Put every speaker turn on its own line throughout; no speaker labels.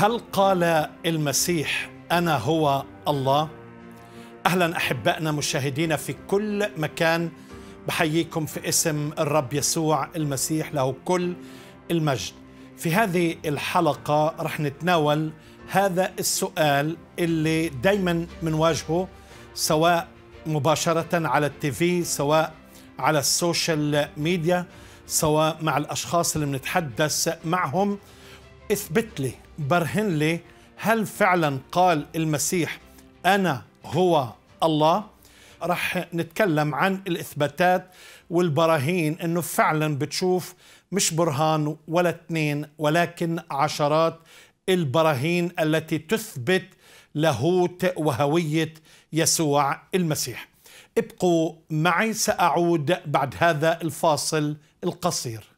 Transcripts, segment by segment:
هل قال المسيح انا هو الله اهلا احبائنا مشاهدينا في كل مكان بحييكم في اسم الرب يسوع المسيح له كل المجد في هذه الحلقه رح نتناول هذا السؤال اللي دايما بنواجهه سواء مباشره على التيفي سواء على السوشيال ميديا سواء مع الاشخاص اللي بنتحدث معهم اثبت لي برهن لي هل فعلا قال المسيح أنا هو الله رح نتكلم عن الإثباتات والبراهين أنه فعلا بتشوف مش برهان ولا اثنين ولكن عشرات البراهين التي تثبت لاهوت وهوية يسوع المسيح ابقوا معي سأعود بعد هذا الفاصل القصير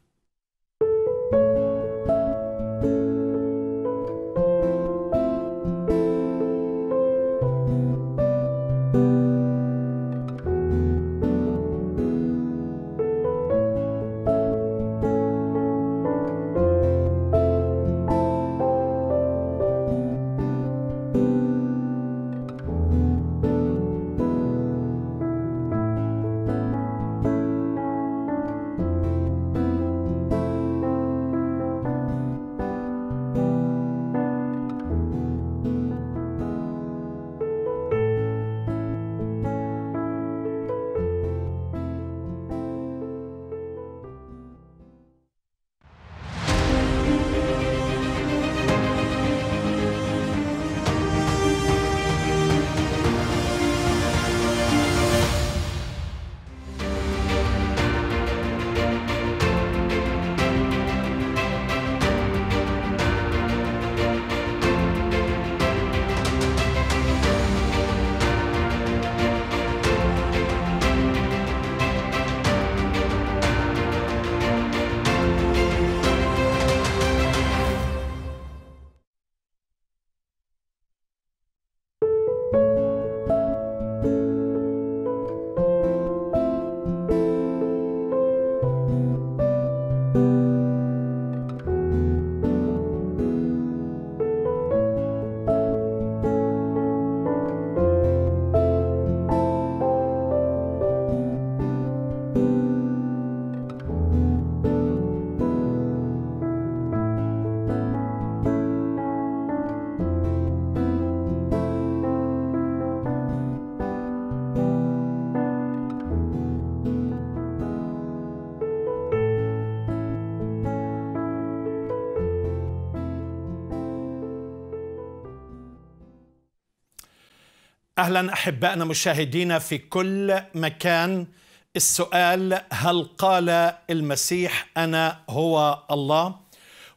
اهلا احبائنا مشاهدينا في كل مكان السؤال هل قال المسيح انا هو الله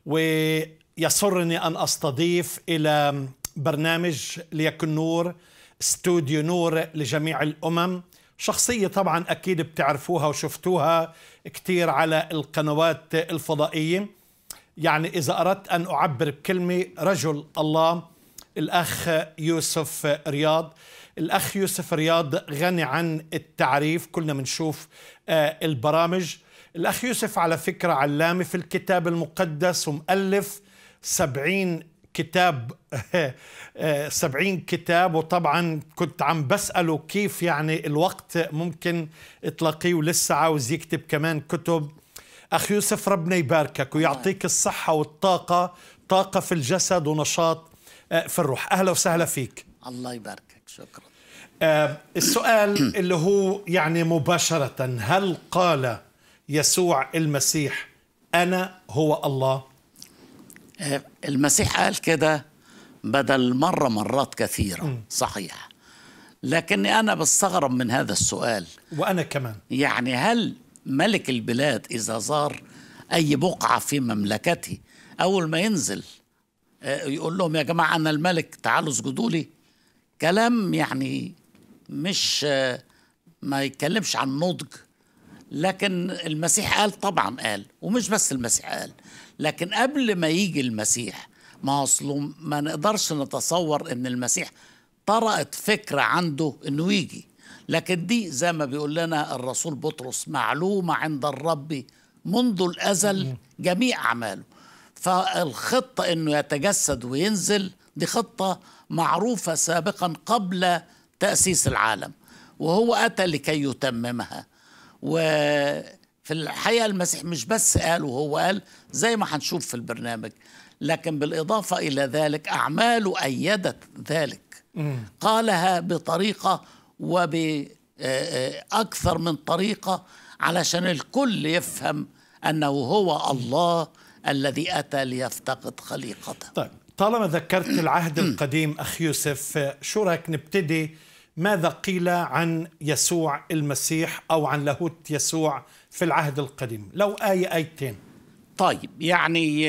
ويسرني ان استضيف الى برنامج ليكن نور استوديو نور لجميع الامم شخصيه طبعا اكيد بتعرفوها وشفتوها كثير على القنوات الفضائيه يعني اذا اردت ان اعبر بكلمه رجل الله الأخ يوسف رياض الأخ يوسف رياض غني عن التعريف كلنا بنشوف آه، البرامج الأخ يوسف على فكرة علامة في الكتاب المقدس ومؤلف سبعين كتاب آه، سبعين كتاب وطبعا كنت عم بسأله كيف يعني الوقت ممكن تلاقيه ولسه عاوز يكتب كمان كتب أخ يوسف ربنا يباركك ويعطيك الصحة والطاقة طاقة في الجسد ونشاط آه، في الروح أهلا وسهلا فيك
الله يباركك شكرا
آه، السؤال اللي هو يعني مباشرة هل قال يسوع المسيح أنا هو
الله آه، المسيح قال كده بدل مرة مرات كثيرة صحيح لكني أنا بستغرب من هذا السؤال وأنا كمان يعني هل ملك البلاد إذا زار أي بقعة في مملكته أول ما ينزل يقول لهم يا جماعه انا الملك تعالوا اسجدوا لي كلام يعني مش ما يتكلمش عن نضج لكن المسيح قال طبعا قال ومش بس المسيح قال لكن قبل ما يجي المسيح ما اصله ما نقدرش نتصور ان المسيح طرأت فكره عنده انه يجي لكن دي زي ما بيقول لنا الرسول بطرس معلومه عند الرب منذ الازل جميع اعماله فالخطة أنه يتجسد وينزل دي خطة معروفة سابقا قبل تأسيس العالم وهو أتى لكي يتممها وفي الحقيقة المسيح مش بس قال وهو قال زي ما هنشوف في البرنامج لكن بالإضافة إلى ذلك أعماله أيدت ذلك قالها بطريقة وبأكثر آه، آه، من طريقة علشان الكل يفهم أنه هو الله الذي أتى ليفتقد خليقته
طيب طالما ذكرت العهد القديم أخ يوسف شو رأيك نبتدي ماذا قيل عن يسوع المسيح أو عن لاهوت يسوع في العهد القديم لو آية آيتين طيب
يعني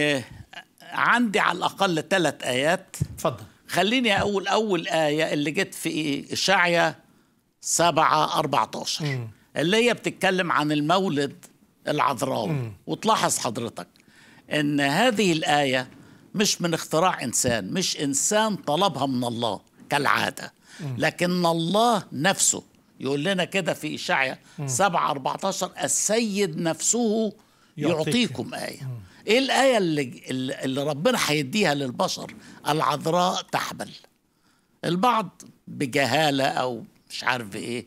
عندي على الأقل ثلاث آيات تفضل خليني أقول أول آية اللي جت في إشعيا سبعة أربعة عشر اللي هي بتتكلم عن المولد العذراوي وتلاحظ حضرتك ان هذه الايه مش من اختراع انسان مش انسان طلبها من الله كالعاده لكن الله نفسه يقول لنا كده في إشعيا 7 14 السيد نفسه
يعطيكم
آية إيه الآية اللي, اللي ربنا هيديها للبشر العذراء تحبل البعض بجهالة أو مش عارف إيه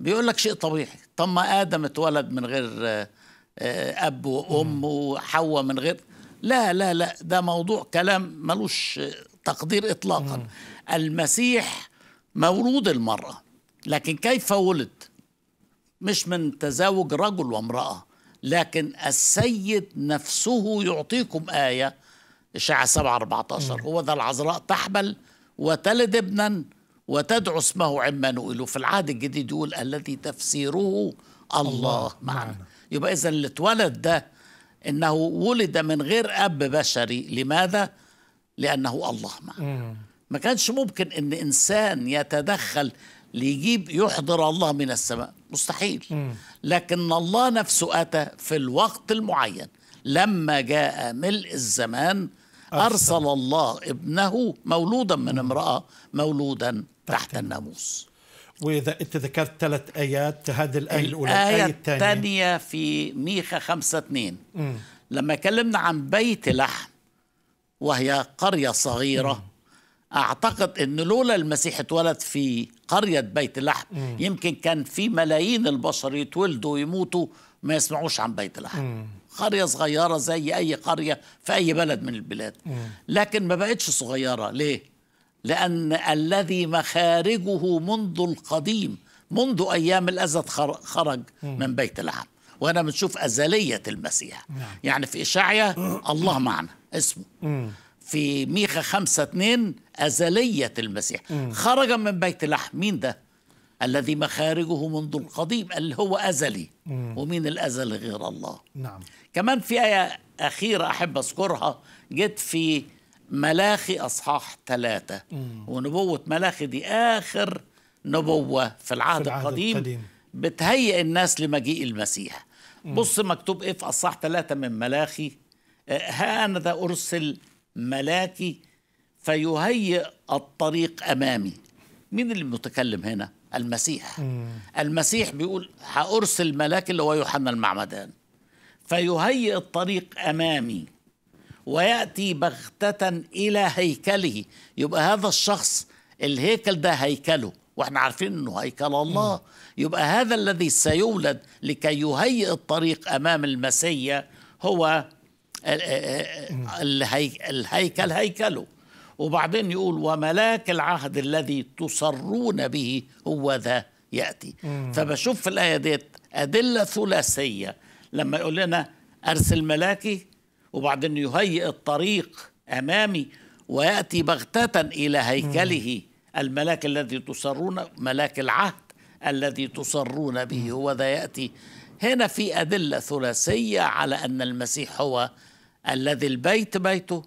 بيقول لك شيء طبيعي طب ما آدم اتولد من غير آه، اب وام وحواء من غير لا لا لا ده موضوع كلام ملوش تقدير اطلاقا المسيح مولود المراه لكن كيف ولد مش من تزاوج رجل وامراه لكن السيد نفسه يعطيكم ايه اشعه 7 14 هو ذا العذراء تحمل وتلد ابنا وتدعو اسمه عمانوئيل وفي العهد الجديد يقول الذي تفسيره الله, الله معنا, معنا. يبقى إذا اللي اتولد ده إنه ولد من غير أب بشري لماذا؟ لأنه الله معه ما كانش ممكن إن إنسان يتدخل ليجيب يحضر الله من السماء مستحيل لكن الله نفسه أتى في الوقت المعين لما جاء ملء الزمان أرسل الله ابنه مولودا من امرأة مولودا تحت الناموس وإذا أنت ذكرت ثلاث آيات هذه الآية الأولى الآية الثانية الثانية في ميخا خمسة اثنين لما كلمنا عن بيت لحم وهي قرية صغيرة م. أعتقد أن لولا المسيح اتولد في قرية بيت لحم م. يمكن كان في ملايين البشر يتولدوا ويموتوا ما يسمعوش عن بيت لحم قرية صغيرة زي أي قرية في أي بلد من البلاد م. لكن ما بقتش صغيرة ليه؟ لأن الذي مخارجه منذ القديم منذ أيام الأزد خرج من بيت العام وهنا بنشوف أزلية المسيح نعم. يعني في إشعية الله معنا اسمه في ميخا خمسة اثنين أزلية المسيح خرج من بيت لحم مين ده الذي مخارجه منذ القديم اللي هو أزلي ومين الأزل غير الله نعم. كمان في آية أخيرة أحب أذكرها جت في ملاخي أصحاح ثلاثة ونبوة ملاخي دي آخر نبوة في العهد, في العهد القديم, القديم. بتهيئ الناس لمجيء المسيح مم. بص مكتوب إيه في أصحاح ثلاثة من ملاخي ها آه، أنا ذا أرسل ملاكي فيهيئ الطريق أمامي مين اللي متكلم هنا؟ المسيح مم. المسيح بيقول هأرسل ملاكي اللي هو يوحنا المعمدان فيهيئ الطريق أمامي وياتي بغته الى هيكله يبقى هذا الشخص الهيكل ده هيكله واحنا عارفين انه هيكل الله يبقى هذا الذي سيولد لكي يهيئ الطريق امام المسيا هو الهيكل هيكله وبعدين يقول وملاك العهد الذي تصرون به هو ذا ياتي مم. فبشوف في الايه ديت ادله ثلاثيه لما يقول لنا ارسل ملاكي وبعدين يهيئ الطريق امامي وياتي بغته الى هيكله الملاك الذي تصرون ملاك العهد الذي تصرون به هو ذا ياتي هنا في ادله ثلاثيه على ان المسيح هو الذي البيت بيته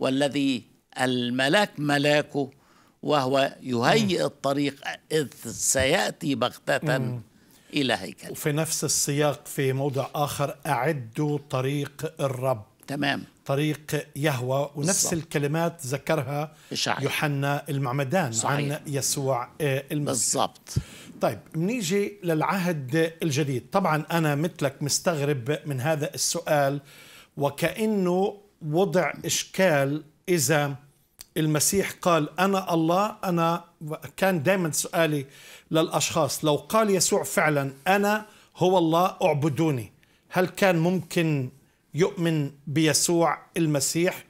والذي الملاك ملاكه وهو يهيئ الطريق اذ سياتي بغته إلى هيكل
وفي نفس السياق في موضع آخر أعدوا طريق الرب تمام طريق يهوى ونفس بالزبط. الكلمات ذكرها يوحنا المعمدان صحيح. عن يسوع آه، المسيح بالضبط طيب منيجي للعهد الجديد طبعا أنا مثلك مستغرب من هذا السؤال وكأنه وضع إشكال إذا المسيح قال أنا الله أنا كان دائما سؤالي للأشخاص لو قال يسوع فعلا أنا هو الله اعبدوني هل كان ممكن يؤمن بيسوع المسيح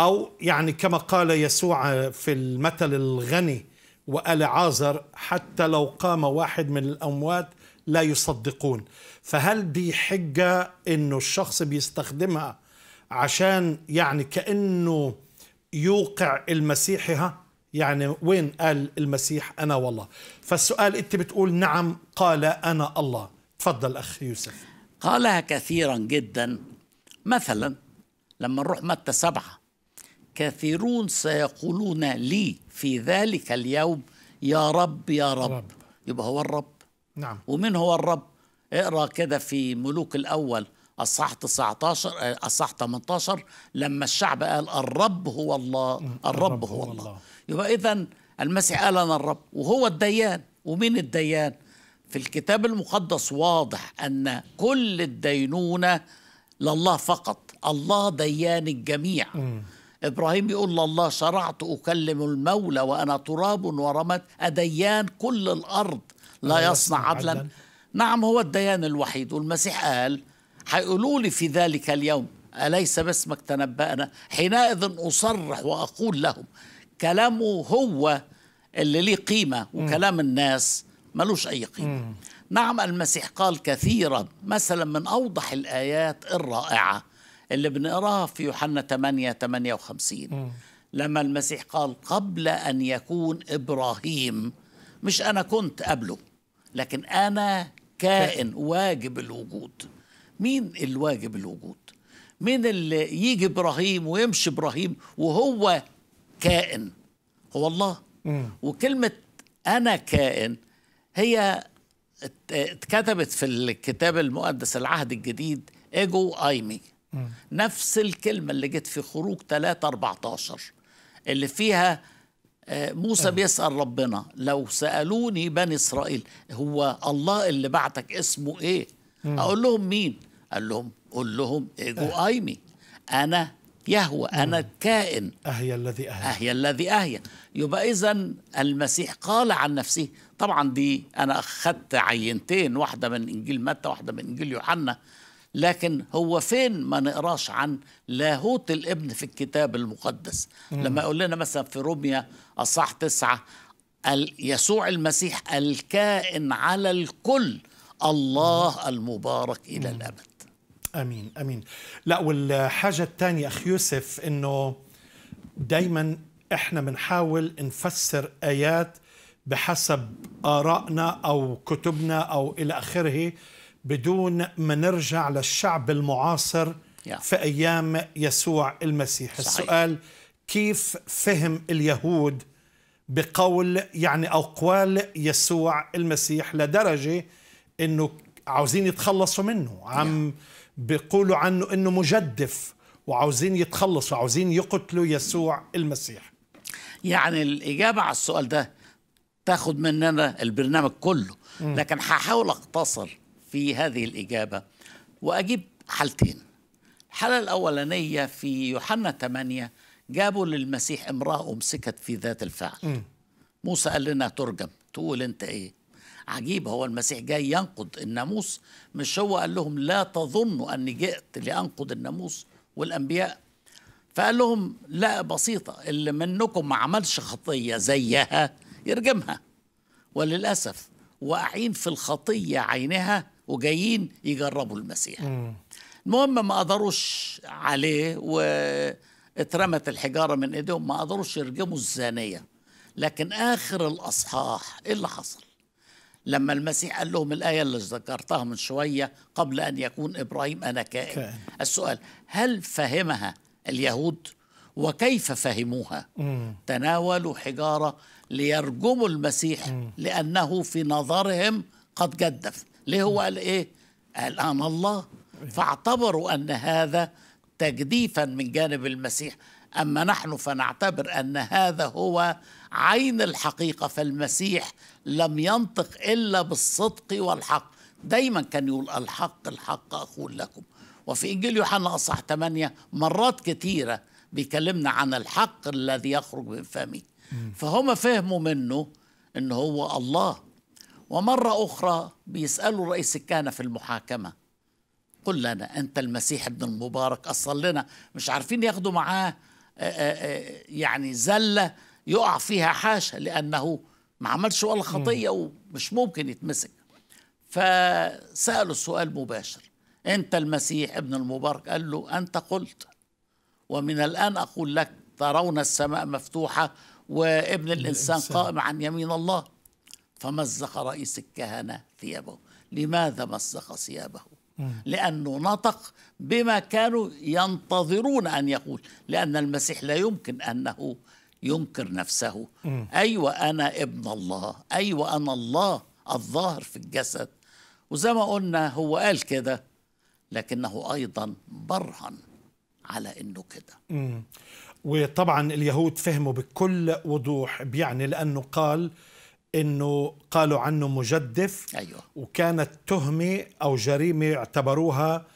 أو يعني كما قال يسوع في المثل الغني وآل عازر حتى لو قام واحد من الأموات لا يصدقون فهل دي حجة إنه الشخص بيستخدمها عشان يعني كأنه يوقع المسيح ها يعني وين قال المسيح أنا والله فالسؤال أنت بتقول نعم قال أنا الله
تفضل أخ يوسف قالها كثيرا جدا مثلا لما نروح متى سبعة كثيرون سيقولون لي في ذلك اليوم يا رب يا رب, رب. يبقى هو الرب نعم ومين هو الرب اقرا كده في ملوك الاول الصح 19 الصح 18 لما الشعب قال الرب هو الله الرب, الرب هو, هو الله, الله. يبقى اذا المسيح قال انا الرب وهو الديان ومين الديان في الكتاب المقدس واضح ان كل الدينونه لله فقط الله ديان الجميع م. إبراهيم يقول لله شرعت أكلم المولى وأنا تراب ورمت أديان كل الأرض لا يصنع عدلا. عدلا نعم هو الديان الوحيد والمسيح قال هيقولوا لي في ذلك اليوم أليس باسمك تنبأنا حينئذ أصرح وأقول لهم كلامه هو اللي ليه قيمة وكلام الناس ملوش أي قيمة م. نعم المسيح قال كثيرا مثلا من أوضح الآيات الرائعة اللي بنقراها في يوحنا 8 58 م. لما المسيح قال قبل أن يكون إبراهيم مش أنا كنت قبله لكن أنا كائن واجب الوجود مين الواجب الوجود مين اللي يجي إبراهيم ويمشي إبراهيم وهو كائن هو الله م. وكلمة أنا كائن هي اتكتبت في الكتاب المقدس العهد الجديد ايجو ايمي نفس الكلمة اللي جت في خروج 3 14 اللي فيها آه، موسى أيوه. بيسأل ربنا لو سألوني بني إسرائيل هو الله اللي بعتك اسمه إيه؟ أقول لهم مين؟ قال لهم قول لهم إيجو أيوه. أيمي أنا يهوى أنا كائن أهيا الذي أهيا أهيا الذي أهيا يبقى إذا المسيح قال عن نفسه طبعا دي أنا أخذت عينتين واحدة من إنجيل متى واحدة من إنجيل يوحنا لكن هو فين ما نقراش عن لاهوت الابن في الكتاب المقدس مم. لما يقول لنا مثلا في روميا أصح تسعة يسوع المسيح الكائن على الكل الله المبارك إلى الأبد
امين امين لا والحاجه الثانيه اخ يوسف انه دائما احنا بنحاول نفسر ايات بحسب ارائنا او كتبنا او الى اخره بدون ما نرجع للشعب المعاصر في ايام يسوع المسيح صحيح. السؤال كيف فهم اليهود بقول يعني اقوال يسوع المسيح لدرجه انه عاوزين يتخلصوا منه عم yeah. بيقولوا عنه انه مجدف وعاوزين يتخلصوا عاوزين يقتلوا يسوع المسيح
يعني الاجابه على السؤال ده تاخد مننا البرنامج كله لكن هحاول اختصر في هذه الاجابه واجيب حالتين الحاله الاولانيه في يوحنا 8 جابوا للمسيح امراه امسكت في ذات الفعل موسى قال لنا ترجم تقول انت ايه عجيب هو المسيح جاي ينقض الناموس مش هو قال لهم لا تظنوا أني جئت لأنقض الناموس والأنبياء فقال لهم لا بسيطة اللي منكم ما عملش خطية زيها يرجمها وللأسف واقعين في الخطية عينها وجايين يجربوا المسيح المهم ما قدروش عليه واترمت الحجارة من ايديهم ما قدروش يرجموا الزانية لكن آخر الأصحاح إيه اللي حصل لما المسيح قال لهم الآية اللي ذكرتها من شوية قبل أن يكون إبراهيم أنا كائن, كائن. السؤال هل فهمها اليهود وكيف فهموها مم. تناولوا حجارة ليرجموا المسيح مم. لأنه في نظرهم قد جدف ليه هو قال إيه قال أنا الله إيه. فاعتبروا أن هذا تجديفا من جانب المسيح أما نحن فنعتبر أن هذا هو عين الحقيقة فالمسيح لم ينطق إلا بالصدق والحق دايما كان يقول الحق الحق أقول لكم وفي إنجيل يوحنا أصح 8 مرات كثيرة بيكلمنا عن الحق الذي يخرج من فمه فهم فهموا منه إن هو الله ومرة أخرى بيسألوا رئيس الكهنة في المحاكمة قل لنا أنت المسيح ابن المبارك أصل لنا مش عارفين ياخدوا معاه آه، آه، آه، يعني زلة يقع فيها حاشا لأنه ما عملش ولا خطية ومش ممكن يتمسك فسألوا السؤال مباشر أنت المسيح ابن المبارك قال له أنت قلت ومن الآن أقول لك ترون السماء مفتوحة وابن الإنسان قائم عن يمين الله فمزق رئيس الكهنة ثيابه لماذا مزق ثيابه لأنه نطق بما كانوا ينتظرون أن يقول لأن المسيح لا يمكن أنه ينكر نفسه أيوة أنا ابن الله أيوة أنا الله الظاهر في الجسد وزي ما قلنا هو قال كده لكنه أيضا برهن على أنه كده
وطبعا اليهود فهموا بكل وضوح بيعني لأنه قال انه قالوا عنه مجدف أيوة. وكانت تهمه او جريمه اعتبروها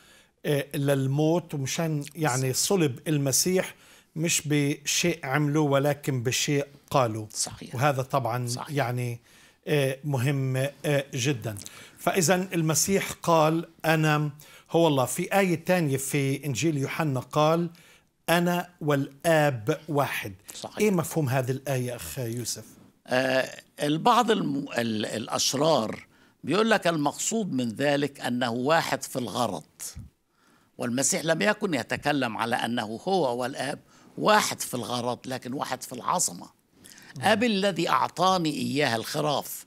آه، للموت ومشان يعني صلب المسيح مش بشيء عملوا ولكن بشيء قالوا صحيح. وهذا طبعا صحيح. يعني آه، مهم آه، جدا فإذا المسيح قال أنا هو الله في آية ثانية في إنجيل يوحنا قال
أنا والآب
واحد صحيح. إيه مفهوم هذه الآية أخ يوسف؟
آه البعض الم... ال... الأشرار بيقول لك المقصود من ذلك أنه واحد في الغرض والمسيح لم يكن يتكلم على أنه هو والآب واحد في الغرض لكن واحد في العظمة نعم. أبي الذي أعطاني إياها الخراف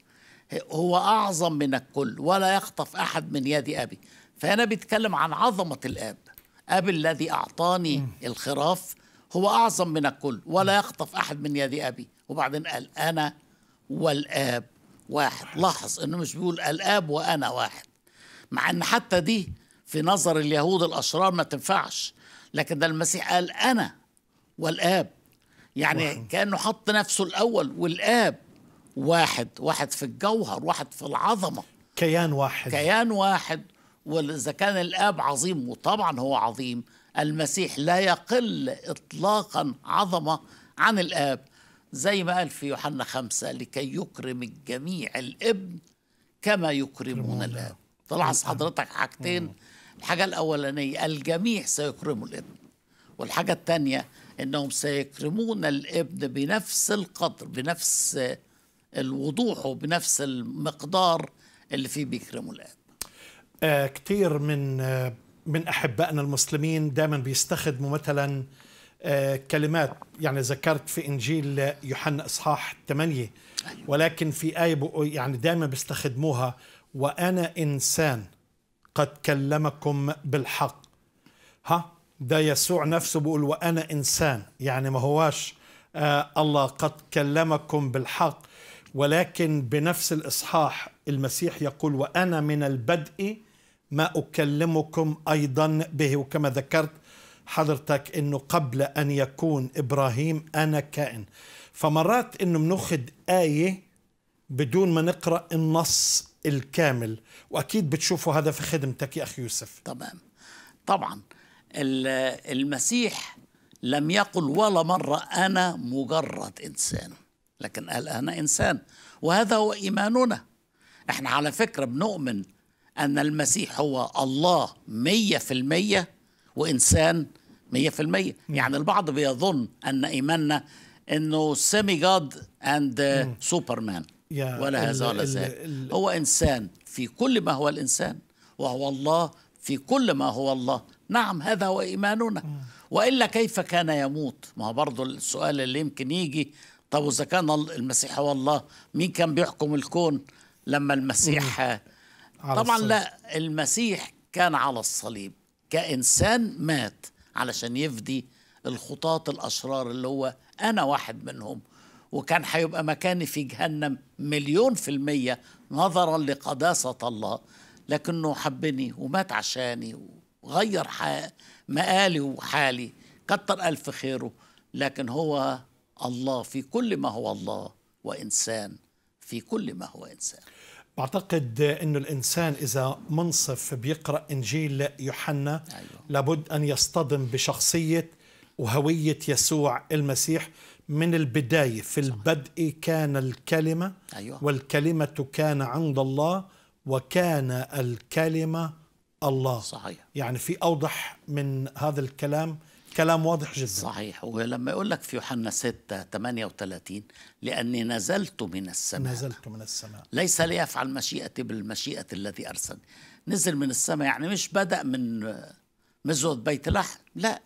هو أعظم من الكل ولا يخطف أحد من يد أبي فأنا بيتكلم عن عظمة الآب أبي الذي أعطاني الخراف هو أعظم من الكل ولا يخطف أحد من يد أبي وبعدين قال أنا والآب واحد لاحظ أنه مش بيقول الآب وأنا واحد مع أن حتى دي في نظر اليهود الأشرار ما تنفعش لكن ده المسيح قال أنا والاب يعني واحد. كانه حط نفسه الاول والاب واحد واحد في الجوهر واحد في العظمه كيان واحد كيان واحد واذا كان الاب عظيم وطبعا هو عظيم المسيح لا يقل اطلاقا عظمه عن الاب زي ما قال في يوحنا خمسة لكي يكرم الجميع الابن كما يكرمون الاب طلع طيب. حضرتك حاجتين الحاجه الاولانيه الجميع سيكرموا الابن والحاجه الثانيه انهم سيكرمون الابن بنفس القدر بنفس الوضوح وبنفس المقدار اللي فيه بيكرموا الاب
آه كثير من آه من احبائنا المسلمين دائما بيستخدموا مثلا آه كلمات يعني ذكرت في انجيل يوحنا اصحاح 8 أيوة. ولكن في ايه يعني دائما بيستخدموها وانا انسان قد كلمكم بالحق ها ده يسوع نفسه بيقول وأنا إنسان يعني ما هواش آه الله قد كلمكم بالحق ولكن بنفس الإصحاح المسيح يقول وأنا من البدء ما أكلمكم أيضا به وكما ذكرت حضرتك أنه قبل أن يكون إبراهيم أنا كائن فمرات أنه بناخذ آية بدون ما نقرأ النص الكامل وأكيد بتشوفوا هذا في خدمتك يا أخي يوسف تمام
طبعا المسيح لم يقل ولا مرة أنا مجرد إنسان لكن قال أنا إنسان وهذا هو إيماننا إحنا على فكرة بنؤمن أن المسيح هو الله مية في المية وإنسان مية في المية يعني البعض بيظن أن إيماننا أنه سيمي جاد أند سوبرمان
ولا هذا ولا ذاك
هو إنسان في كل ما هو الإنسان وهو الله في كل ما هو الله نعم هذا هو إيماننا وإلا كيف كان يموت ما هو برضو السؤال اللي يمكن يجي طب إذا كان المسيح هو الله مين كان بيحكم الكون لما المسيح آه؟
طبعا لا
المسيح كان على الصليب كإنسان مات علشان يفدي الخطاة الأشرار اللي هو أنا واحد منهم وكان هيبقى مكاني في جهنم مليون في المية نظرا لقداسة الله لكنه حبني ومات عشاني غير مقالي وحالي كتر ألف خيره لكن هو الله في كل ما هو الله وإنسان في كل ما هو إنسان
أعتقد أن الإنسان إذا منصف بيقرأ إنجيل يوحنا أيوه. لابد أن يصطدم بشخصية وهوية يسوع المسيح من البداية في البدء كان الكلمة أيوة. والكلمة كان عند الله وكان الكلمة
الله صحيح يعني في أوضح من هذا الكلام كلام واضح جدا صحيح ولما يقول لك في يوحنا 6 38 لأني نزلت من السماء نزلت من السماء ليس ليفعل مشيئتي بالمشيئة الذي أرسلني نزل من السماء يعني مش بدأ من مزود بيت لحم لا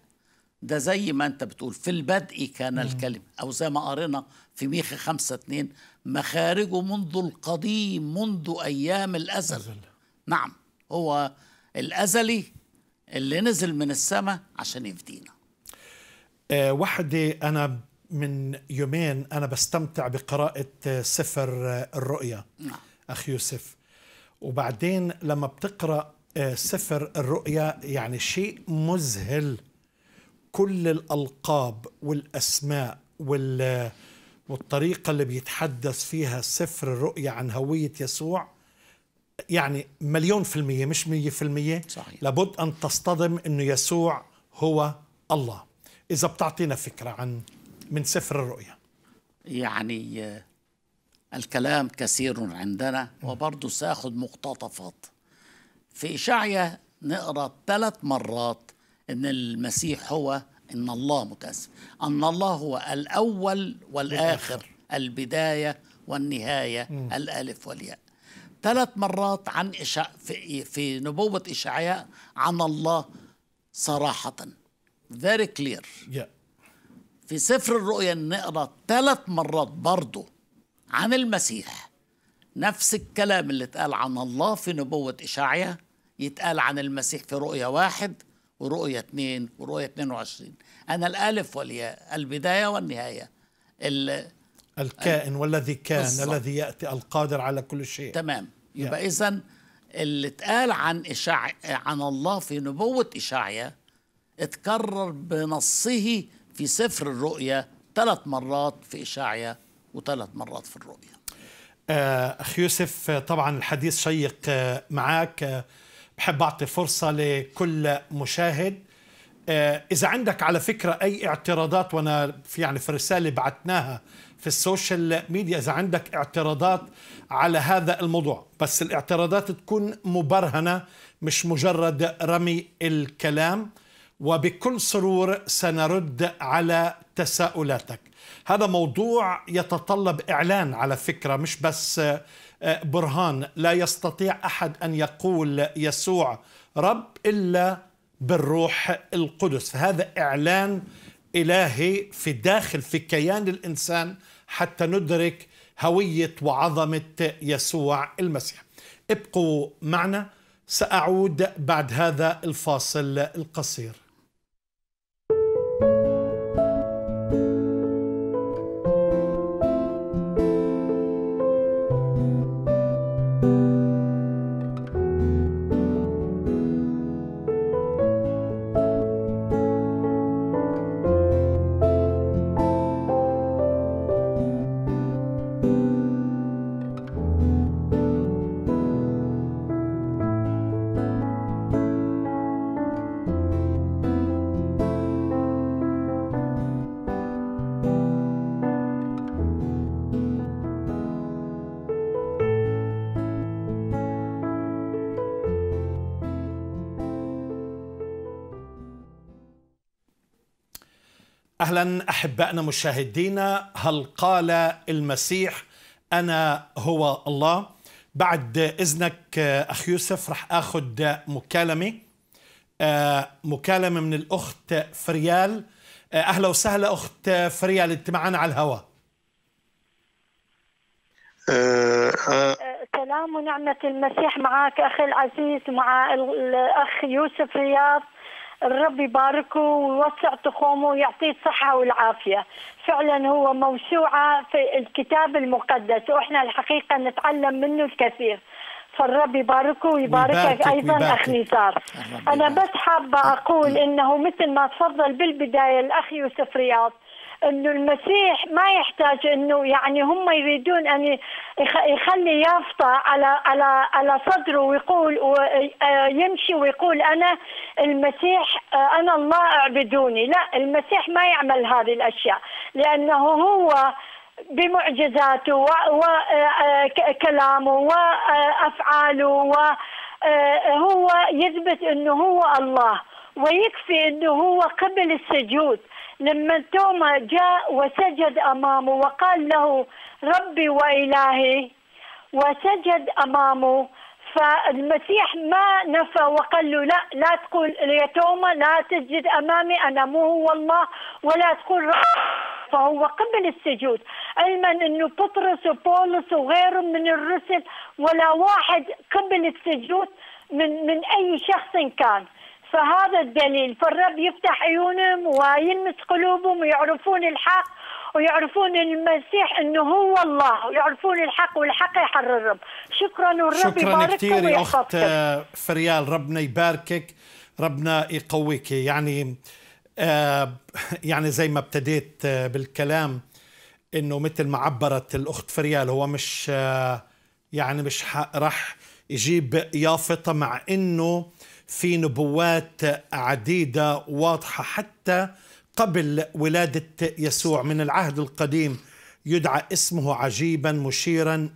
ده زي ما انت بتقول في البدء كان الكلمة أو زي ما قرينا في ميخ 5 2 مخارجه منذ القديم منذ أيام الأزل نعم هو الأزلي اللي نزل من السماء عشان يفدينا
أه وحدي أنا من يومين أنا بستمتع بقراءة آه، سفر آه، الرؤيا نعم. أخ يوسف وبعدين لما بتقرأ آه، سفر الرؤيا يعني شيء مذهل كل الألقاب والأسماء وال والطريقة اللي بيتحدث فيها سفر الرؤيا عن هوية يسوع يعني مليون في المية مش مية في المية صحيح. لابد أن تصطدم أنه يسوع هو الله إذا بتعطينا فكرة عن من سفر الرؤيا
يعني آه، الكلام كثير عندنا وبرضه سأخذ مقتطفات في إشعية نقرأ ثلاث مرات أن المسيح هو أن الله متأسف أن الله هو الأول والآخر البداية والنهاية الألف والياء ثلاث مرات عن إشع... في... في نبوة إشعياء عن الله صراحة very clear yeah. في سفر الرؤيا نقرا ثلاث مرات برضه عن المسيح نفس الكلام اللي اتقال عن الله في نبوة إشعياء يتقال عن المسيح في رؤيا واحد ورؤيا اتنين ورؤيا وعشرين أنا الألف والياء البداية والنهاية
الكائن والذي كان بالزبط. الذي يأتي
القادر على كل شيء تمام يبقى يعني. إذا اللي اتقال عن إشاع عن الله في نبوة إشعيا اتكرر بنصه في سفر الرؤيا ثلاث مرات في إشعيا وثلاث مرات في الرؤيا
آه، أخ يوسف آه، طبعا الحديث شيق آه، معك بحب أعطي فرصة لكل مشاهد إذا عندك على فكرة أي اعتراضات وأنا في يعني في رساله بعتناها في السوشيال ميديا اذا عندك اعتراضات على هذا الموضوع بس الاعتراضات تكون مبرهنه مش مجرد رمي الكلام وبكل سرور سنرد على تساؤلاتك هذا موضوع يتطلب اعلان على فكره مش بس آه، برهان لا يستطيع احد ان يقول يسوع رب الا بالروح القدس فهذا اعلان الهي في داخل في كيان الانسان حتى ندرك هوية وعظمة يسوع المسيح ابقوا معنا سأعود بعد هذا الفاصل القصير اهلا احبائنا مشاهدينا هل قال المسيح انا هو الله بعد اذنك اخ يوسف رح اخذ مكالمه آه، مكالمه من الاخت فريال آه، اهلا وسهلا اخت فريال انت معنا على الهواء
آه، سلام ونعمة المسيح معك أخي العزيز مع الأخ يوسف رياض الرب يباركه ويوسع تخومه ويعطيه الصحة والعافية فعلا هو موسوعة في الكتاب المقدس وإحنا الحقيقة نتعلم منه الكثير فالرب يباركه ويباركك ايضا اخ نزار انا بس حابه اقول أه. انه مثل ما تفضل بالبدايه الاخ يوسف رياض انه المسيح ما يحتاج انه يعني هم يريدون ان يخلي يافطه على على على صدره ويقول آه، يمشي ويقول انا المسيح آه، انا الله اعبدوني، لا المسيح ما يعمل هذه الاشياء لانه هو بمعجزاته وكلامه آه، وافعاله وهو يثبت انه هو الله ويكفي انه هو قبل السجود لما توما جاء وسجد امامه وقال له ربي والهي وسجد امامه فالمسيح ما نفى وقال له لا لا تقول يا توما لا تسجد امامي انا مو هو الله ولا تقول فهو قبل السجود علما انه بطرس وبولس وغيرهم من الرسل ولا واحد قبل السجود من من اي شخص كان فهذا الدليل فالرب يفتح عيونهم ويلمس قلوبهم ويعرفون الحق ويعرفون المسيح انه هو الله ويعرفون الحق والحق يحررهم شكرا والرب شكرا كثير يا اخت
فريال ربنا يباركك ربنا يقويك يعني آه، يعني زي ما ابتديت آه، بالكلام انه مثل ما عبرت الاخت فريال هو مش آه، يعني مش راح يجيب يافطه مع انه في نبوات عديدة واضحة حتى قبل ولادة يسوع من العهد القديم يدعى اسمه عجيبا مشيرا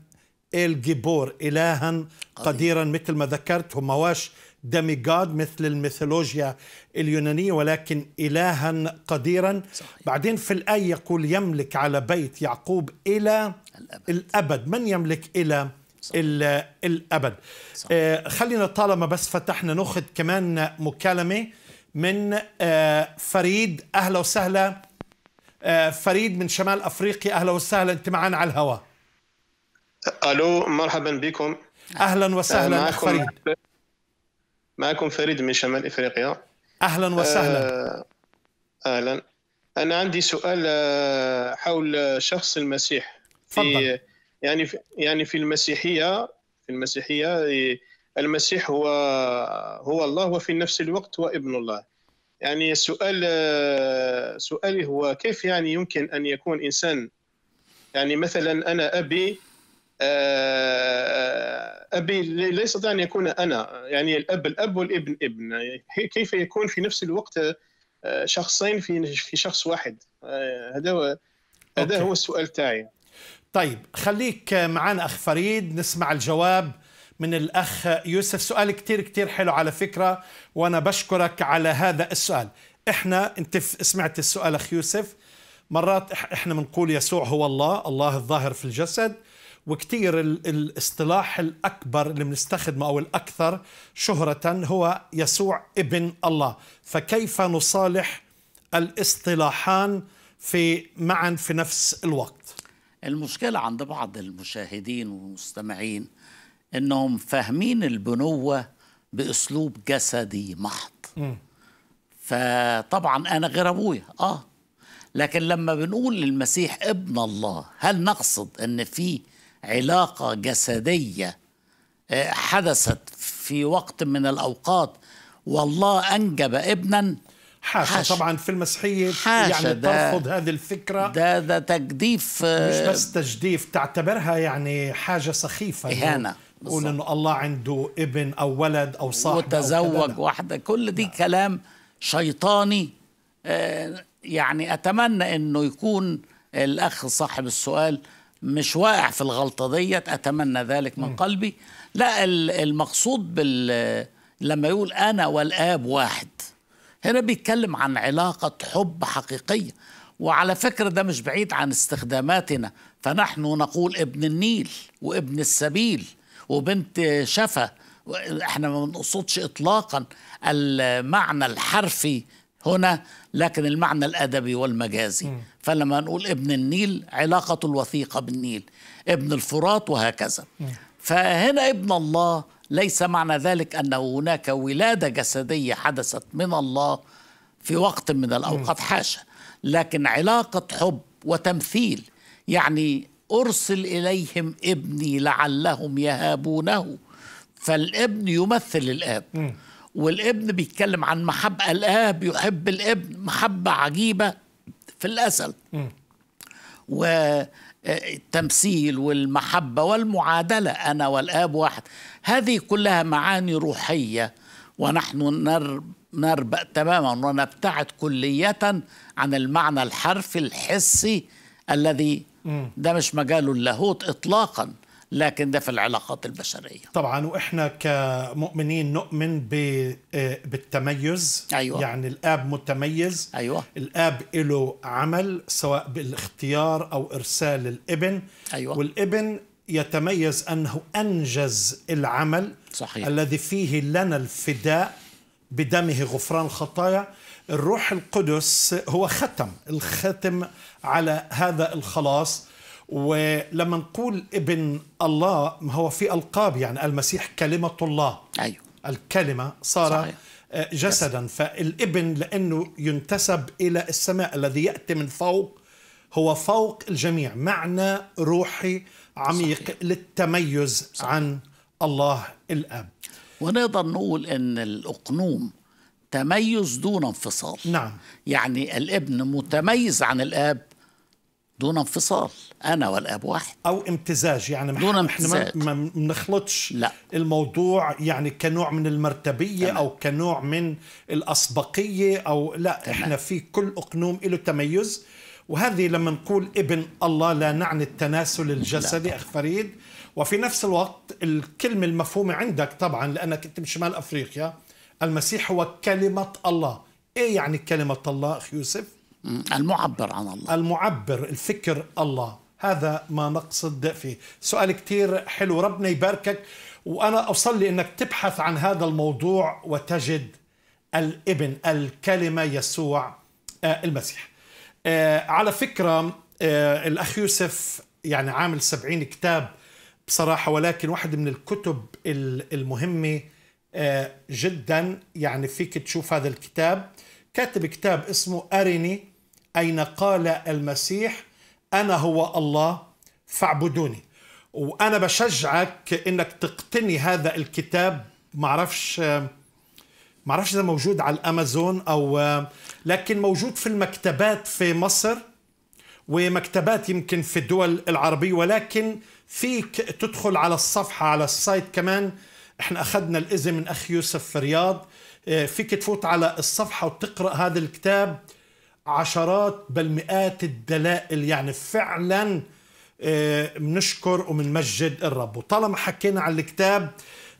جيبور إلها قديرا مثل ما ذكرت هو مواش دمي جاد مثل الميثولوجيا اليونانية ولكن إلها قديرا صحيح. بعدين في الآية يقول يملك على بيت يعقوب إلى الأبد, الأبد. من يملك إلى الابد صح. آه، خلينا طالما بس فتحنا ناخذ كمان مكالمه من آه، فريد اهلا وسهلا آه، فريد من شمال افريقيا اهلا وسهلا انت معنا على الهواء الو مرحبا بكم اهلا وسهلا معكم فريد معكم فريد من شمال افريقيا اهلا وسهلا اهلا انا عندي سؤال حول شخص المسيح في يعني في يعني في المسيحيه في المسيحيه المسيح هو هو الله وفي نفس الوقت هو ابن الله يعني السؤال سؤالي هو كيف يعني يمكن ان يكون انسان يعني مثلا انا ابي آه، ابي لا يستطيع ان يكون انا يعني الاب الاب والابن ابن كيف يكون في نفس الوقت آه، شخصين في في شخص واحد آه، هذا هو هذا هو السؤال تاعي طيب خليك معنا أخ فريد نسمع الجواب من الأخ يوسف سؤال كتير كتير حلو على فكرة وأنا بشكرك على هذا السؤال إحنا أنت سمعت السؤال أخ يوسف مرات إحنا بنقول يسوع هو الله الله الظاهر في الجسد وكتير الاصطلاح الأكبر اللي بنستخدمه أو الأكثر شهرة هو يسوع ابن الله فكيف نصالح
الاصطلاحان في معا في نفس الوقت المشكلة عند بعض المشاهدين والمستمعين انهم فاهمين البنوة باسلوب جسدي محض م. فطبعا انا غير ابويا اه لكن لما بنقول للمسيح ابن الله هل نقصد ان في علاقه جسديه آه، حدثت في وقت من الاوقات والله انجب ابنا حاشا, حاشا طبعا في المسيحية حاشا يعني ترفض هذه الفكرة ده ده تجديف مش آه، بس تجديف تعتبرها يعني حاجة سخيفة إهانة تقول انه الله عنده ابن او ولد او صاحب وتزوج واحدة كل دي لا. كلام شيطاني آه، يعني اتمنى انه يكون الاخ صاحب السؤال مش واقع في الغلطه ديت اتمنى ذلك من م. قلبي لا المقصود بال لما يقول انا والاب واحد هنا بيتكلم عن علاقة حب حقيقية وعلى فكرة ده مش بعيد عن استخداماتنا فنحن نقول ابن النيل وابن السبيل وبنت شفا احنا ما بنقصدش اطلاقا المعنى الحرفي هنا لكن المعنى الادبي والمجازي م. فلما نقول ابن النيل علاقة الوثيقة بالنيل ابن الفرات وهكذا م. فهنا ابن الله ليس معنى ذلك أن هناك ولادة جسدية حدثت من الله في وقت من الأوقات حاشا لكن علاقة حب وتمثيل يعني أرسل إليهم ابني لعلهم يهابونه فالابن يمثل الآب والابن بيتكلم عن محبة الآب يحب الابن محبة عجيبة في الأسل و التمثيل والمحبة والمعادلة أنا والآب واحد هذه كلها معاني روحية ونحن نربأ تماما ونبتعد كلية عن المعنى الحرفي الحسي الذي ده مش مجال اللاهوت إطلاقاً لكن ده في العلاقات البشرية
طبعا وإحنا كمؤمنين نؤمن آه، بالتميز أيوة. يعني الآب متميز أيوة. الآب له عمل سواء بالاختيار أو إرسال الابن أيوة. والابن يتميز أنه أنجز العمل صحيح. الذي فيه لنا الفداء بدمه غفران خطايا الروح القدس هو ختم الختم على هذا الخلاص ولما نقول ابن الله هو في ألقاب يعني المسيح كلمة الله أيوه الكلمة صار صحيح. آه، جسدا فالابن لأنه ينتسب إلى السماء الذي يأتي من فوق هو فوق الجميع معنى روحي
عميق صحيح. للتميز صحيح. عن الله الأب ونقدر نقول أن الأقنوم تميز دون انفصال نعم يعني الابن متميز عن الاب دون انفصال انا والاب واحد او
امتزاج يعني دون امتزاج احنا ما بنخلطش الموضوع يعني كنوع من المرتبيه تمام. او كنوع من الاسبقيه او لا تمام. احنا في كل اقنوم له تميز وهذه لما نقول ابن الله لا نعني التناسل الجسدي اخ فريد وفي نفس الوقت الكلمه المفهومه عندك طبعا لانك انت من شمال افريقيا المسيح هو كلمه الله ايه يعني كلمه الله اخ يوسف المعبر عن الله المعبر الفكر الله هذا ما نقصد فيه سؤال كتير حلو ربنا يباركك وأنا أصلي أنك تبحث عن هذا الموضوع وتجد الابن الكلمة يسوع آه، المسيح آه، على فكرة آه، الأخ يوسف يعني عامل سبعين كتاب بصراحة ولكن واحد من الكتب المهمة جدا يعني فيك تشوف هذا الكتاب كاتب كتاب اسمه أرني أين قال المسيح أنا هو الله فاعبدوني وأنا بشجعك إنك تقتني هذا الكتاب معرفش معرفش إذا موجود على الأمازون أو لكن موجود في المكتبات في مصر ومكتبات يمكن في الدول العربية ولكن فيك تدخل على الصفحة على السايت كمان احنا أخذنا الإذن من أخ يوسف في رياض آه، فيك تفوت على الصفحة وتقرأ هذا الكتاب عشرات بل مئات الدلائل يعني فعلا بنشكر آه، وبنمجد الرب وطالما حكينا عن الكتاب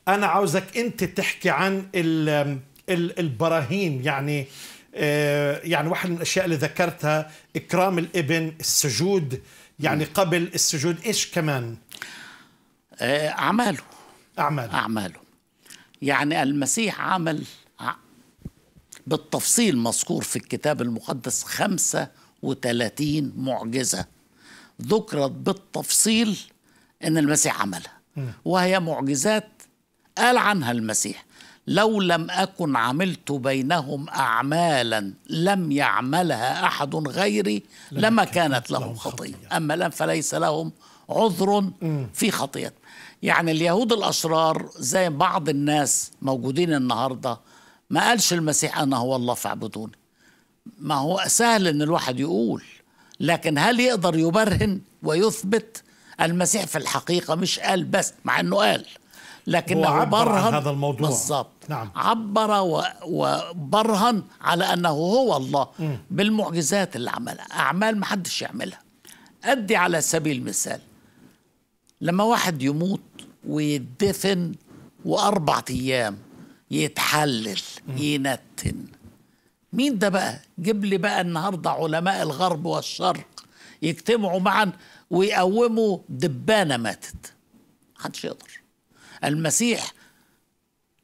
أنا عاوزك أنت تحكي عن البراهين يعني آه، يعني واحد من الأشياء اللي ذكرتها إكرام الابن السجود يعني قبل السجود إيش كمان؟
أعماله أعماله أعماله يعني المسيح عمل بالتفصيل مذكور في الكتاب المقدس 35 معجزة ذكرت بالتفصيل أن المسيح عملها وهي معجزات قال عنها المسيح لو لم أكن عملت بينهم أعمالا لم يعملها أحد غيري لما كانت لهم خطية أما الآن فليس لهم عذر في خطيئة يعني اليهود الأشرار زي بعض الناس موجودين النهارده ما قالش المسيح أنا هو الله فاعبدوني ما هو سهل أن الواحد يقول لكن هل يقدر يبرهن ويثبت المسيح في الحقيقة مش قال بس مع أنه قال لكنه برهن هذا الموضوع بالظبط نعم. عبر وبرهن على أنه هو الله م. بالمعجزات اللي عملها أعمال ما حدش يعملها أدي على سبيل المثال لما واحد يموت ويدفن واربع أيام يتحلل ينتن مين ده بقى جيب لي بقى النهارده علماء الغرب والشرق يجتمعوا معا ويقوموا دبانه ماتت محدش يقدر المسيح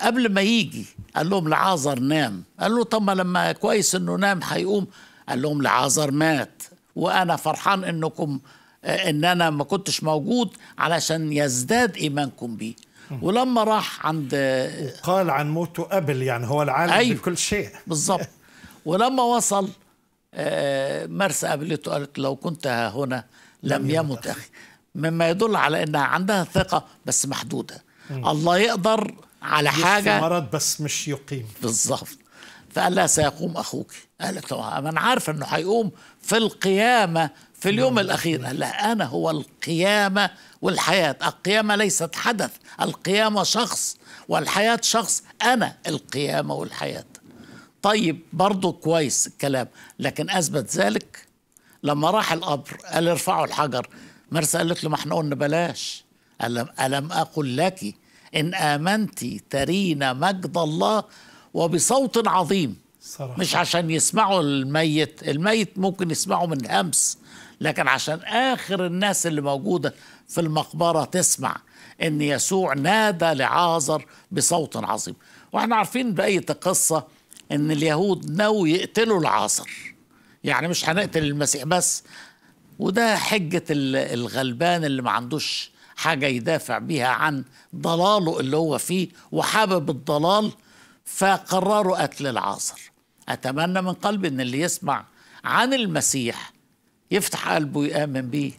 قبل ما يجي قال لهم لعازر نام قال له طب ما لما كويس انه نام هيقوم قال لهم لعازر مات وانا فرحان انكم ان انا ما كنتش موجود علشان يزداد ايمانكم بيه ولما راح عند قال عن موته قبل يعني هو العالم أيوه بكل شيء بالضبط ولما وصل آه، مرسى قابلته قالت لو كنت ها هنا لم يمت أخي مما يدل على أنها عندها ثقة بس محدودة الله يقدر على حاجة مرض بس مش يقيم بالضبط فقال لها سيقوم أخوك قالت له أنا عارف أنه هيقوم في القيامة في اليوم الأخير الآن هو القيامة والحياة القيامة ليست حدث القيامة شخص والحياة شخص أنا القيامة والحياة طيب برضه كويس الكلام لكن أثبت ذلك لما راح القبر قال ارفعوا الحجر مرسى قالت له ما احنا قلنا بلاش ألم, ألم أقل لك إن آمنت ترين مجد الله وبصوت عظيم صراحة. مش عشان يسمعوا الميت الميت ممكن يسمعوا من همس لكن عشان آخر الناس اللي موجودة في المقبرة تسمع إن يسوع نادى لعازر بصوت عظيم وإحنا عارفين بقية القصة إن اليهود ناوي يقتلوا العازر يعني مش هنقتل المسيح بس وده حجة الغلبان اللي ما عندوش حاجة يدافع بيها عن ضلاله اللي هو فيه وحابب الضلال فقرروا قتل العاصر أتمنى من قلبي أن اللي يسمع عن المسيح يفتح قلبه ويآمن بيه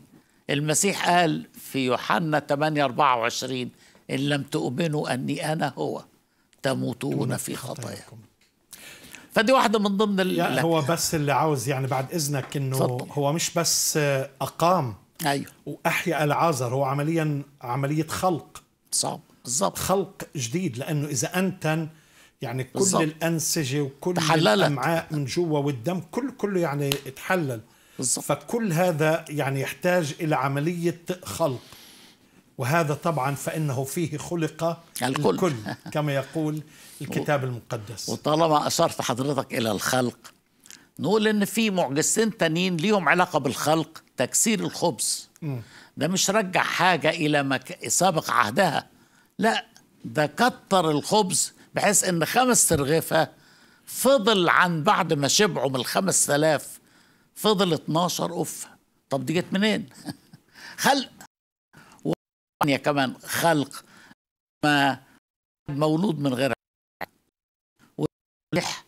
المسيح قال في يوحنا 8 24 إن لم تؤمنوا أني أنا هو تموتون في خطاياكم
فدي واحدة من ضمن يعني هو بس اللي عاوز يعني بعد إذنك إنه هو مش بس أقام أيوه وأحيا العازر هو عمليا عملية خلق صعب بالظبط خلق جديد لأنه إذا أنتن يعني كل بالزبط. الأنسجة وكل تحللت. الأمعاء من جوا والدم كل كله يعني اتحلل بالزبط. فكل هذا يعني يحتاج إلى عملية خلق وهذا طبعا فإنه فيه خلق الكل, الكل كما يقول
الكتاب المقدس وطالما أشرت حضرتك إلى الخلق نقول إن في معجزتين تانيين ليهم علاقة بالخلق تكسير الخبز م. ده مش رجع حاجة إلى مك... سابق عهدها لا ده كتر الخبز بحيث إن خمس ترغفة فضل عن بعد ما شبعوا من الخمس ثلاث فضل 12 قفة طب دي جت منين؟ خلق يا كمان خلق ما مولود من غير ولح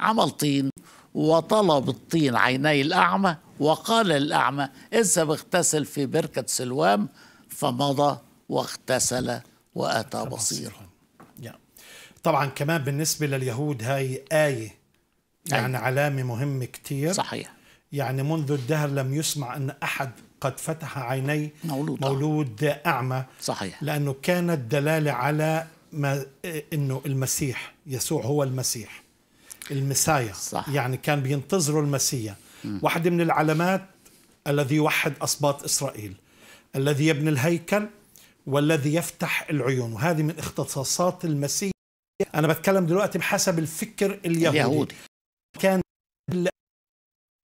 عمل طين وطلب الطين عيني الأعمى وقال للأعمى اذا اغتسل في بركة سلوام فمضى واغتسل وأتى بصيرا طبعا كمان
بالنسبة لليهود هاي آية يعني أي. علامة مهمة كتير صحيح يعني منذ الدهر لم يسمع أن أحد قد فتح عيني مولود, مولود أعمى صحيح لأنه كانت دلالة على ما أنه المسيح يسوع هو المسيح المسايا صح. يعني كان بينتظروا المسيا واحدة من العلامات الذي يوحد أصباط إسرائيل الذي يبني الهيكل والذي يفتح العيون وهذه من اختصاصات المسيح أنا بتكلم دلوقتي بحسب الفكر اليهودي, اليهودي. كان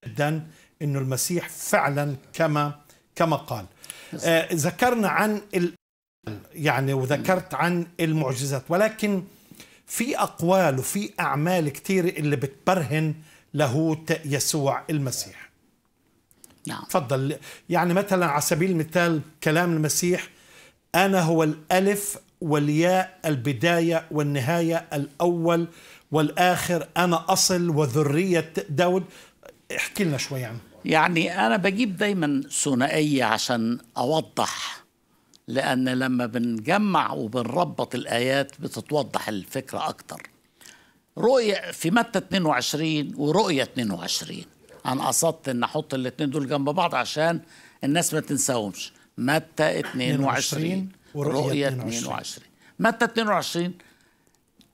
جدا انه المسيح فعلا كما كما قال آه ذكرنا عن ال... يعني وذكرت عن المعجزات ولكن في اقوال وفي اعمال كثيرة اللي بتبرهن لاهوت يسوع المسيح نعم تفضل يعني مثلا على سبيل المثال كلام المسيح انا هو الالف والياء البدايه والنهايه الاول والاخر انا اصل وذريه داود احكي لنا شوي عنه
يعني أنا بجيب دايما ثنائية عشان أوضح لأن لما بنجمع وبنربط الآيات بتتوضح الفكرة أكتر رؤية في متى 22 ورؤية 22 أنا قصدت إن أحط الاثنين دول جنب بعض عشان الناس ما تنساهمش متى 22 ورؤية 22 متى 22